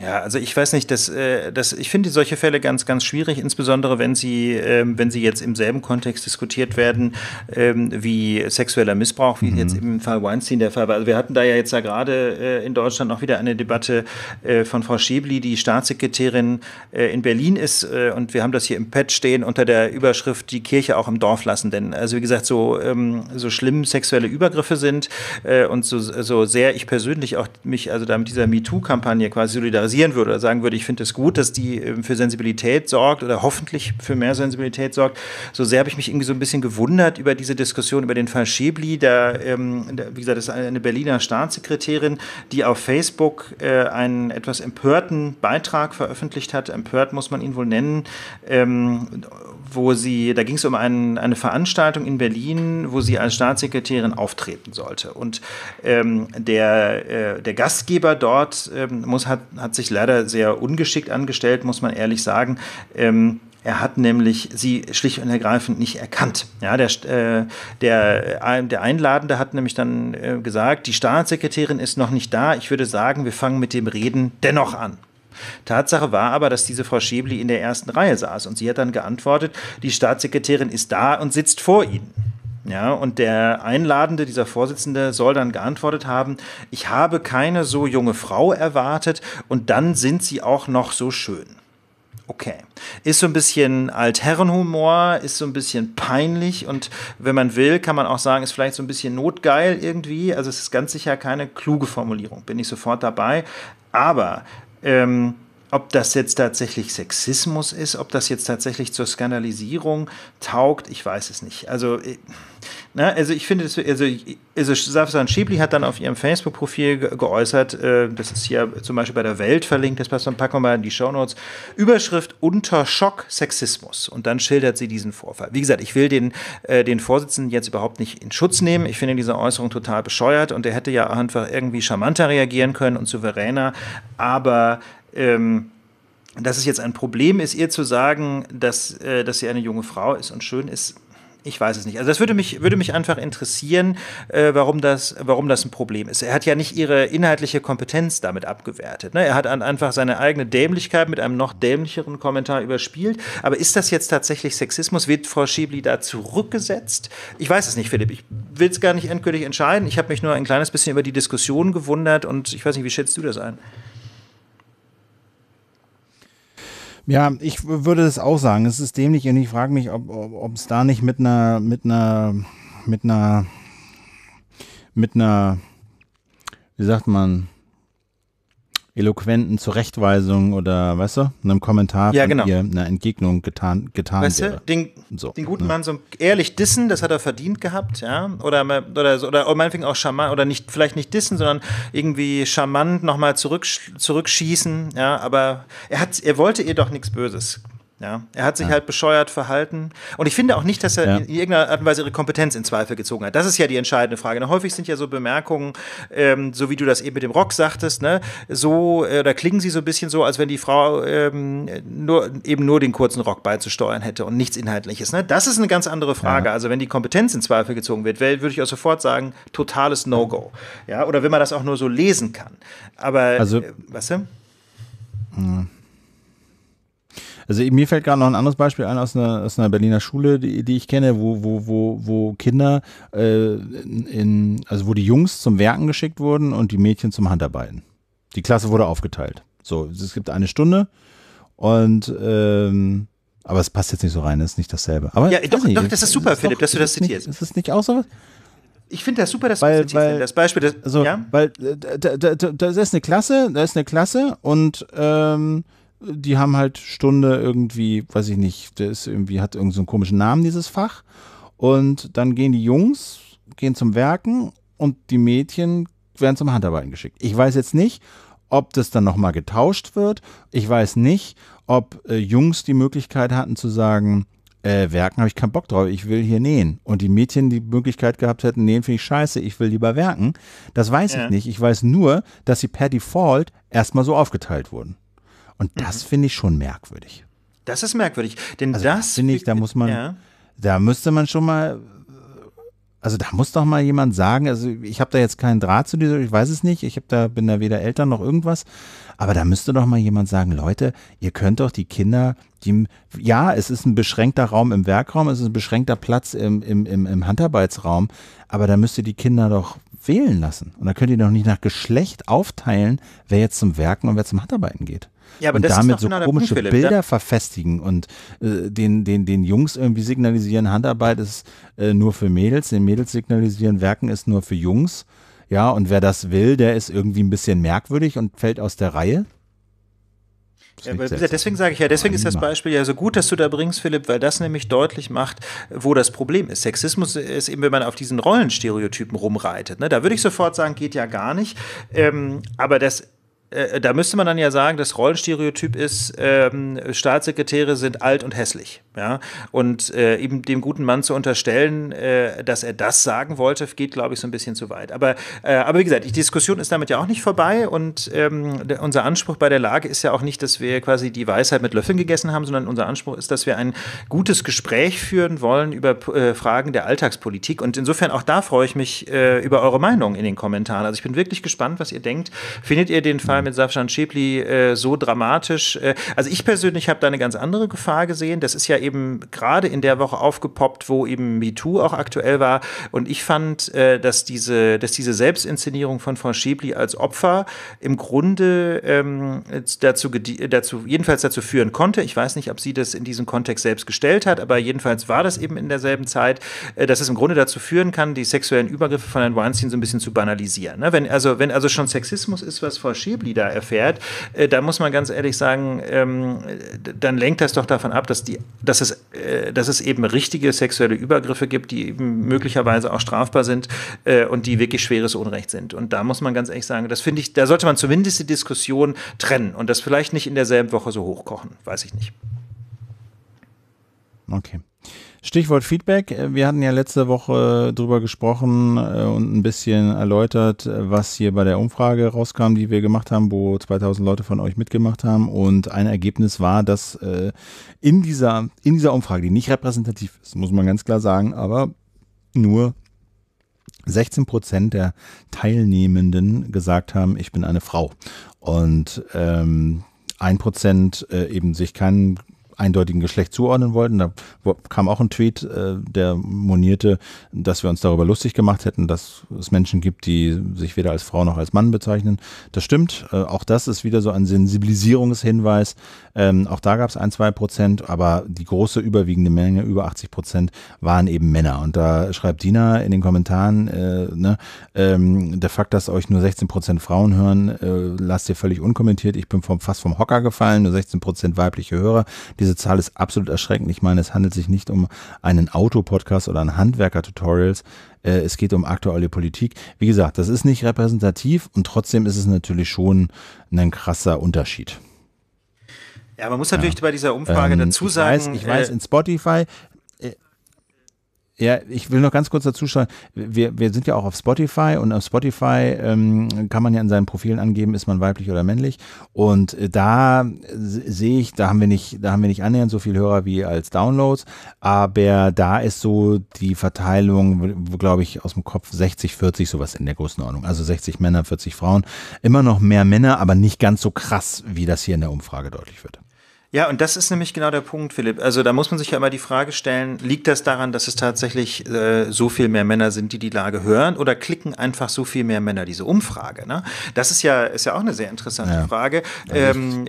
Speaker 1: Ja, also ich weiß nicht, dass, äh, dass ich finde solche Fälle ganz, ganz schwierig, insbesondere wenn sie, ähm, wenn sie jetzt im selben Kontext diskutiert werden ähm, wie sexueller Missbrauch, wie mhm. jetzt im Fall Weinstein der Fall war. Also wir hatten da ja jetzt ja gerade äh, in Deutschland noch wieder eine Debatte äh, von Frau Schäbli, die Staatssekretärin äh, in Berlin ist äh, und wir haben das hier im Pad stehen unter der Überschrift Die Kirche auch im Dorf lassen. Denn also wie gesagt, so, ähm, so schlimm sexuelle Übergriffe sind äh, und so, so sehr ich persönlich auch mich also da mit dieser MeToo-Kampagne quasi solidarisiere, polarisieren würde oder sagen würde, ich finde es gut, dass die ähm, für Sensibilität sorgt oder hoffentlich für mehr Sensibilität sorgt, so sehr habe ich mich irgendwie so ein bisschen gewundert über diese Diskussion über den Fall Schäbli. Da, ähm, da, wie gesagt, das ist eine Berliner Staatssekretärin, die auf Facebook äh, einen etwas empörten Beitrag veröffentlicht hat. Empört muss man ihn wohl nennen, ähm, wo sie, da ging es um einen, eine Veranstaltung in Berlin, wo sie als Staatssekretärin auftreten sollte. Und ähm, der, äh, der Gastgeber dort ähm, muss, hat, hat sich leider sehr ungeschickt angestellt, muss man ehrlich sagen. Ähm, er hat nämlich sie schlicht und ergreifend nicht erkannt. Ja, der, äh, der, der Einladende hat nämlich dann äh, gesagt, die Staatssekretärin ist noch nicht da. Ich würde sagen, wir fangen mit dem Reden dennoch an. Tatsache war aber, dass diese Frau Schäbli in der ersten Reihe saß und sie hat dann geantwortet, die Staatssekretärin ist da und sitzt vor Ihnen. Ja, und der Einladende, dieser Vorsitzende, soll dann geantwortet haben, ich habe keine so junge Frau erwartet und dann sind sie auch noch so schön. Okay. Ist so ein bisschen Altherrenhumor, ist so ein bisschen peinlich und wenn man will, kann man auch sagen, ist vielleicht so ein bisschen notgeil irgendwie. Also es ist ganz sicher keine kluge Formulierung, bin ich sofort dabei. Aber ähm, ob das jetzt tatsächlich Sexismus ist, ob das jetzt tatsächlich zur Skandalisierung taugt, ich weiß es nicht. Also, äh, ne, also ich finde, also, also Safsan Schiebli hat dann auf ihrem Facebook-Profil geäußert, äh, das ist hier zum Beispiel bei der Welt verlinkt, das passt dann, packen wir mal in die Shownotes, Überschrift unter Schock Sexismus. Und dann schildert sie diesen Vorfall. Wie gesagt, ich will den, äh, den Vorsitzenden jetzt überhaupt nicht in Schutz nehmen. Ich finde diese Äußerung total bescheuert und er hätte ja einfach irgendwie charmanter reagieren können und souveräner, aber ähm, dass es jetzt ein Problem ist, ihr zu sagen, dass, äh, dass sie eine junge Frau ist und schön ist. Ich weiß es nicht. Also das würde mich, würde mich einfach interessieren, äh, warum, das, warum das ein Problem ist. Er hat ja nicht ihre inhaltliche Kompetenz damit abgewertet. Ne? Er hat an, einfach seine eigene Dämlichkeit mit einem noch dämlicheren Kommentar überspielt. Aber ist das jetzt tatsächlich Sexismus? Wird Frau Schiebli da zurückgesetzt? Ich weiß es nicht, Philipp. Ich will es gar nicht endgültig entscheiden. Ich habe mich nur ein kleines bisschen über die Diskussion gewundert und ich weiß nicht, wie schätzt du das ein?
Speaker 2: Ja, ich würde das auch sagen. Es ist dämlich und ich frage mich, ob es da nicht mit einer, mit einer, mit einer, mit einer, wie sagt man, eloquenten Zurechtweisung oder, weißt du, einem Kommentar ja, genau. ihr eine Entgegnung getan, getan weißt wäre. Du, den, so, den guten ne? Mann so
Speaker 1: ehrlich dissen, das hat er verdient gehabt, ja, oder, oder, oder, oder meinetwegen auch charmant, oder nicht, vielleicht nicht dissen, sondern irgendwie charmant nochmal zurück, zurückschießen, ja, aber er hat, er wollte ihr doch nichts Böses. Ja, er hat sich ja. halt bescheuert verhalten. Und ich finde auch nicht, dass er ja. in irgendeiner Art und Weise ihre Kompetenz in Zweifel gezogen hat. Das ist ja die entscheidende Frage. Na, häufig sind ja so Bemerkungen, ähm, so wie du das eben mit dem Rock sagtest, ne, so äh, oder klingen sie so ein bisschen so, als wenn die Frau ähm, nur, eben nur den kurzen Rock beizusteuern hätte und nichts Inhaltliches. Ne? Das ist eine ganz andere Frage. Ja. Also wenn die Kompetenz in Zweifel gezogen wird, würde ich auch sofort sagen, totales No-Go. Ja, oder wenn man das auch nur so lesen kann. Aber also, äh, weißt du?
Speaker 2: Hm. Also mir fällt gerade noch ein anderes Beispiel ein aus einer, aus einer Berliner Schule, die, die ich kenne, wo, wo, wo, wo Kinder, äh, in, also wo die Jungs zum Werken geschickt wurden und die Mädchen zum Handarbeiten. Die Klasse wurde aufgeteilt. So, es gibt eine Stunde und ähm, aber es passt jetzt nicht so rein, es ist nicht dasselbe. Aber ja, doch, nicht, doch, das ist super, ist Philipp, doch, dass du das zitierst. ist das nicht auch so was? Ich finde das super, dass weil, du weil, das Beispiel. Das, also, ja? Weil äh, da, da, da, da, ist eine Klasse, da ist eine Klasse und ähm, die haben halt Stunde irgendwie, weiß ich nicht, der ist irgendwie, hat irgendeinen so einen komischen Namen, dieses Fach. Und dann gehen die Jungs, gehen zum Werken und die Mädchen werden zum Handarbeiten geschickt. Ich weiß jetzt nicht, ob das dann nochmal getauscht wird. Ich weiß nicht, ob äh, Jungs die Möglichkeit hatten zu sagen, äh, Werken habe ich keinen Bock drauf, ich will hier nähen. Und die Mädchen die Möglichkeit gehabt hätten, nähen finde ich scheiße, ich will lieber werken. Das weiß ja. ich nicht. Ich weiß nur, dass sie per Default erstmal so aufgeteilt wurden. Und das mhm. finde ich schon merkwürdig. Das ist merkwürdig, denn also das finde ich, da muss man, ja. da müsste man schon mal, also da muss doch mal jemand sagen, also ich habe da jetzt keinen Draht zu dieser, ich weiß es nicht, ich habe da bin da weder Eltern noch irgendwas, aber da müsste doch mal jemand sagen, Leute, ihr könnt doch die Kinder die, ja, es ist ein beschränkter Raum im Werkraum, es ist ein beschränkter Platz im, im, im, im Handarbeitsraum, aber da müsst ihr die Kinder doch wählen lassen. Und da könnt ihr doch nicht nach Geschlecht aufteilen, wer jetzt zum Werken und wer zum Handarbeiten geht. Ja, aber und damit so genau komische Punkt, Bilder ne? verfestigen und äh, den, den, den Jungs irgendwie signalisieren, Handarbeit ist äh, nur für Mädels, den Mädels signalisieren, Werken ist nur für Jungs. Ja, und wer das will, der ist irgendwie ein bisschen merkwürdig und fällt aus der Reihe.
Speaker 1: Ja, deswegen sage ich ja, deswegen ist das Beispiel ja so gut, dass du da bringst, Philipp, weil das nämlich deutlich macht, wo das Problem ist. Sexismus ist eben, wenn man auf diesen Rollenstereotypen rumreitet. Ne? Da würde ich sofort sagen, geht ja gar nicht. Ähm, aber das äh, äh, da müsste man dann ja sagen, das Rollenstereotyp ist, ähm, Staatssekretäre sind alt und hässlich. Ja? Und äh, eben dem guten Mann zu unterstellen, äh, dass er das sagen wollte, geht, glaube ich, so ein bisschen zu weit. Aber, äh, aber wie gesagt, die Diskussion ist damit ja auch nicht vorbei und ähm, der, unser Anspruch bei der Lage ist ja auch nicht, dass wir quasi die Weisheit mit Löffeln gegessen haben, sondern unser Anspruch ist, dass wir ein gutes Gespräch führen wollen über Fragen der Alltagspolitik. Und insofern auch da freue ich mich über eure Meinung in den Kommentaren. Also ich bin wirklich gespannt, was ihr denkt. Findet ihr den Fall Mal mit Safjan Schäpli äh, so dramatisch. Äh, also ich persönlich habe da eine ganz andere Gefahr gesehen. Das ist ja eben gerade in der Woche aufgepoppt, wo eben MeToo auch aktuell war. Und ich fand, äh, dass, diese, dass diese Selbstinszenierung von Frau Schäpli als Opfer im Grunde ähm, dazu, dazu, jedenfalls dazu führen konnte. Ich weiß nicht, ob sie das in diesem Kontext selbst gestellt hat, aber jedenfalls war das eben in derselben Zeit, äh, dass es im Grunde dazu führen kann, die sexuellen Übergriffe von Herrn Weinstein so ein bisschen zu banalisieren. Ne? Wenn, also, wenn also schon Sexismus ist, was Frau Schäbli Therapie erfährt, äh, da muss man ganz ehrlich sagen, ähm, dann lenkt das doch davon ab, dass, die, dass, es, äh, dass es eben richtige sexuelle Übergriffe gibt, die eben möglicherweise auch strafbar sind äh, und die wirklich schweres Unrecht sind. Und da muss man ganz ehrlich sagen, das finde ich, da sollte man zumindest die Diskussion trennen und das vielleicht nicht in derselben Woche so hochkochen, weiß ich nicht.
Speaker 2: Okay. Stichwort Feedback. Wir hatten ja letzte Woche drüber gesprochen äh, und ein bisschen erläutert, was hier bei der Umfrage rauskam, die wir gemacht haben, wo 2000 Leute von euch mitgemacht haben. Und ein Ergebnis war, dass äh, in dieser, in dieser Umfrage, die nicht repräsentativ ist, muss man ganz klar sagen, aber nur 16 Prozent der Teilnehmenden gesagt haben, ich bin eine Frau. Und ähm, Prozent äh, eben sich keinen eindeutigen Geschlecht zuordnen wollten. Da kam auch ein Tweet, äh, der monierte, dass wir uns darüber lustig gemacht hätten, dass es Menschen gibt, die sich weder als Frau noch als Mann bezeichnen. Das stimmt. Äh, auch das ist wieder so ein Sensibilisierungshinweis. Ähm, auch da gab es ein, zwei Prozent, aber die große überwiegende Menge, über 80 Prozent, waren eben Männer. Und da schreibt Dina in den Kommentaren, äh, ne, ähm, der Fakt, dass euch nur 16 Prozent Frauen hören, äh, lasst ihr völlig unkommentiert. Ich bin vom, fast vom Hocker gefallen, nur 16 Prozent weibliche Hörer. Diese diese Zahl ist absolut erschreckend. Ich meine, es handelt sich nicht um einen Autopodcast oder ein Handwerker-Tutorials. Äh, es geht um aktuelle Politik. Wie gesagt, das ist nicht repräsentativ und trotzdem ist es natürlich schon ein krasser Unterschied. Ja, man muss natürlich ja. bei dieser Umfrage ähm, dazu sagen. Ich weiß, ich äh, weiß in Spotify ja, ich will noch ganz kurz dazu schauen. Wir, wir sind ja auch auf Spotify und auf Spotify ähm, kann man ja in seinen Profilen angeben, ist man weiblich oder männlich. Und äh, da sehe ich, da haben wir nicht, da haben wir nicht annähernd so viel Hörer wie als Downloads, aber da ist so die Verteilung, glaube ich, aus dem Kopf 60, 40, sowas in der Größenordnung. Also 60 Männer, 40 Frauen. Immer noch mehr Männer, aber nicht ganz so krass, wie das hier in der Umfrage deutlich wird.
Speaker 1: Ja, und das ist nämlich genau der Punkt, Philipp. Also da muss man sich ja immer die Frage stellen, liegt das daran, dass es tatsächlich äh, so viel mehr Männer sind, die die Lage hören oder klicken einfach so viel mehr Männer diese Umfrage? Ne? Das ist ja, ist ja auch eine sehr interessante ja. Frage. Ähm,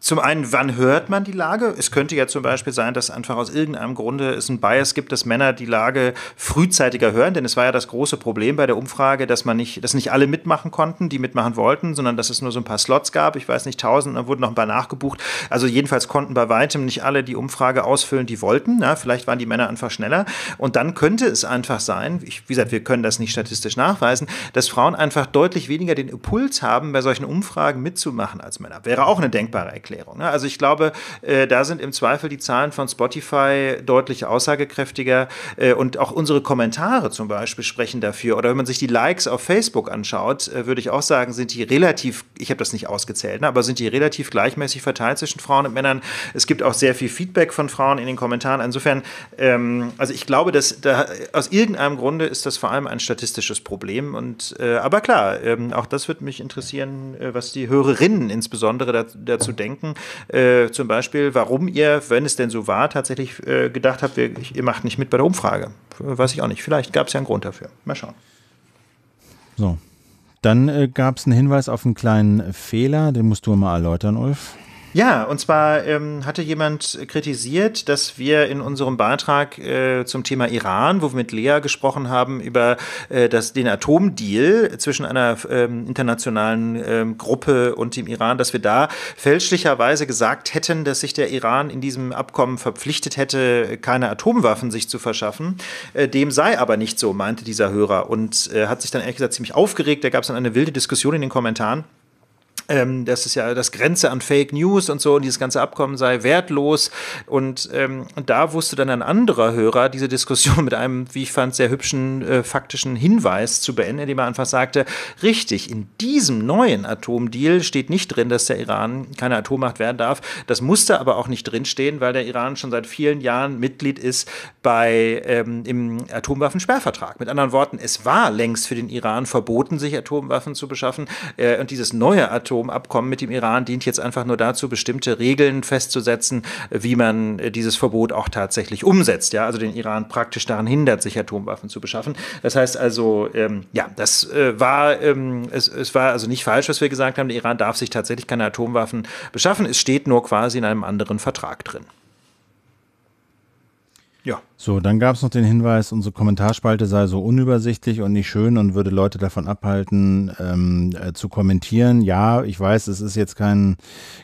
Speaker 1: zum einen, wann hört man die Lage? Es könnte ja zum Beispiel sein, dass einfach aus irgendeinem Grunde es ein Bias gibt, dass Männer die Lage frühzeitiger hören, denn es war ja das große Problem bei der Umfrage, dass man nicht, dass nicht alle mitmachen konnten, die mitmachen wollten, sondern dass es nur so ein paar Slots gab, ich weiß nicht, tausend, dann wurden noch ein paar nachgebucht. Also jedenfalls konnten bei weitem nicht alle die Umfrage ausfüllen, die wollten. Na, ne? vielleicht waren die Männer einfach schneller. Und dann könnte es einfach sein, ich, wie gesagt, wir können das nicht statistisch nachweisen, dass Frauen einfach deutlich weniger den Impuls haben, bei solchen Umfragen mitzumachen als Männer. Wäre auch eine denkbare Erklärung. Abklärung. Ne? Also ich glaube, äh, da sind im Zweifel die Zahlen von Spotify deutlich aussagekräftiger äh, und auch unsere Kommentare zum Beispiel sprechen dafür. Oder wenn man sich die Likes auf Facebook anschaut, äh, würde ich auch sagen, sind die relativ, ich habe das nicht ausgezählt, ne, aber sind die relativ gleichmäßig verteilt zwischen Frauen und Männern. Es gibt auch sehr viel Feedback von Frauen in den Kommentaren. Insofern, ähm, also ich glaube, dass da, aus irgendeinem Grunde ist das vor allem ein statistisches Problem. Und aber klar, ähm, auch das würde mich interessieren, was die Hörerinnen insbesondere dazu denken denken. Äh, zum Beispiel, warum ihr, wenn es denn so war, tatsächlich äh, gedacht habt, ihr, ihr macht nicht mit bei der Umfrage. Weiß ich auch nicht. Vielleicht gab es ja einen Grund dafür. Mal schauen.
Speaker 2: So. Dann äh, gab es einen Hinweis auf einen kleinen Fehler, den musst du mal erläutern, Ulf.
Speaker 1: Ja, und zwar ähm, hatte jemand kritisiert, dass wir in unserem Beitrag äh, zum Thema Iran, wo wir mit Lea gesprochen haben, über äh, das, den Atomdeal zwischen einer ähm, internationalen ähm, Gruppe und dem Iran, dass wir da fälschlicherweise gesagt hätten, dass sich der Iran in diesem Abkommen verpflichtet hätte, keine Atomwaffen sich zu verschaffen. Äh, dem sei aber nicht so, meinte dieser Hörer und äh, hat sich dann ehrlich gesagt ziemlich aufgeregt. Da gab es dann eine wilde Diskussion in den Kommentaren ähm, dass es ja das Grenze an Fake News und so und dieses ganze Abkommen sei wertlos. Und, ähm, da wusste dann ein anderer Hörer diese Diskussion mit einem, wie ich fand, sehr hübschen äh, faktischen Hinweis zu beenden, indem er einfach sagte, richtig, in diesem neuen Atomdeal steht nicht drin, dass der Iran keine Atommacht werden darf. Das musste aber auch nicht drinstehen, weil der Iran schon seit vielen Jahren Mitglied ist bei, ähm, im Atomwaffensperrvertrag. Mit anderen Worten, es war längst für den Iran verboten, sich Atomwaffen zu beschaffen. Äh, und dieses neue Atom Atomabkommen mit dem Iran dient jetzt einfach nur dazu, bestimmte Regeln festzusetzen, wie man äh, dieses Verbot auch tatsächlich umsetzt. Ja, also den Iran praktisch daran hindert, sich Atomwaffen zu beschaffen. Das heißt also, ähm, ja, das äh, war, ähm, es, es war also nicht falsch, was wir gesagt haben. Der Iran darf sich tatsächlich keine Atomwaffen beschaffen. Es steht nur quasi in einem anderen
Speaker 2: Vertrag drin. Ja. So, dann gab es noch den Hinweis, unsere Kommentarspalte sei so unübersichtlich und nicht schön und würde Leute davon abhalten, ähm, äh, zu kommentieren. Ja, ich weiß, es ist jetzt kein,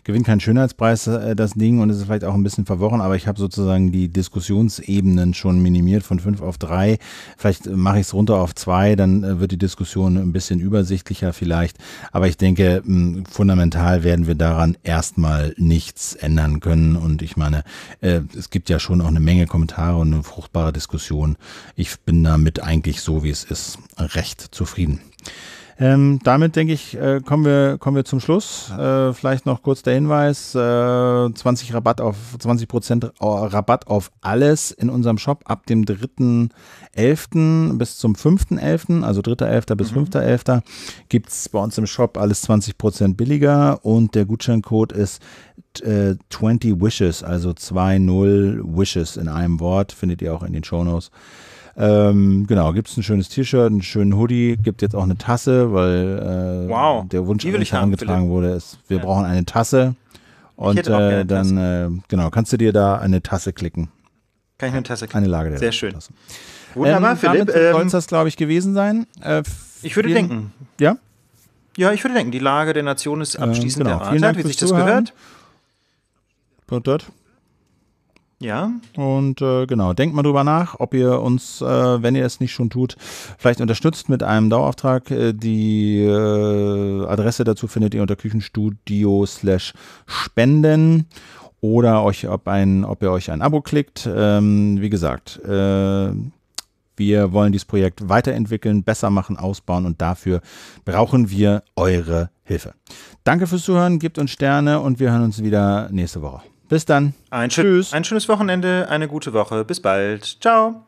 Speaker 2: gewinnt kein Schönheitspreis, äh, das Ding, und es ist vielleicht auch ein bisschen verworren, aber ich habe sozusagen die Diskussionsebenen schon minimiert von fünf auf drei. Vielleicht mache ich es runter auf zwei, dann äh, wird die Diskussion ein bisschen übersichtlicher vielleicht. Aber ich denke, mh, fundamental werden wir daran erstmal nichts ändern können. Und ich meine, äh, es gibt ja schon auch eine Menge Kommentare und fruchtbare Diskussion. Ich bin damit eigentlich so, wie es ist, recht zufrieden. Ähm, damit denke ich, äh, kommen, wir, kommen wir zum Schluss. Äh, vielleicht noch kurz der Hinweis: äh, 20 Rabatt auf 20 äh, Rabatt auf alles in unserem Shop ab dem 3.11. bis zum 5.11., also 3.11. bis mhm. 5.11. gibt es bei uns im Shop alles 20 billiger und der Gutscheincode ist äh, 20 Wishes, also 20 Wishes in einem Wort, findet ihr auch in den Shownotes. Ähm, genau, gibt es ein schönes T-Shirt, einen schönen Hoodie, gibt jetzt auch eine Tasse, weil äh, wow. der Wunsch, der angetragen haben, wurde, ist, wir ja. brauchen eine Tasse. Und äh, dann, äh, genau, kannst du dir da eine Tasse klicken. Kann ich eine Tasse klicken? Eine Lage der Sehr schön. Tasse. Wunderbar, ähm, Philipp. Damit ähm, soll das, glaube ich, gewesen sein. Äh, ich würde vielen, denken. Ja?
Speaker 1: Ja, ich würde denken, die Lage der Nation ist ähm, abschließend ähm, genau. Dank, wie sich das gehört. Und dort? Ja.
Speaker 2: Und äh, genau, denkt mal drüber nach, ob ihr uns, äh, wenn ihr es nicht schon tut, vielleicht unterstützt mit einem Dauerauftrag. Äh, die äh, Adresse dazu findet ihr unter Küchenstudio slash spenden oder euch, ob, ein, ob ihr euch ein Abo klickt. Ähm, wie gesagt, äh, wir wollen dieses Projekt weiterentwickeln, besser machen, ausbauen und dafür brauchen wir eure Hilfe. Danke fürs Zuhören, gebt uns Sterne und wir hören uns wieder nächste Woche. Bis dann.
Speaker 1: Ein Tschüss. Ein schönes Wochenende, eine gute Woche. Bis bald. Ciao.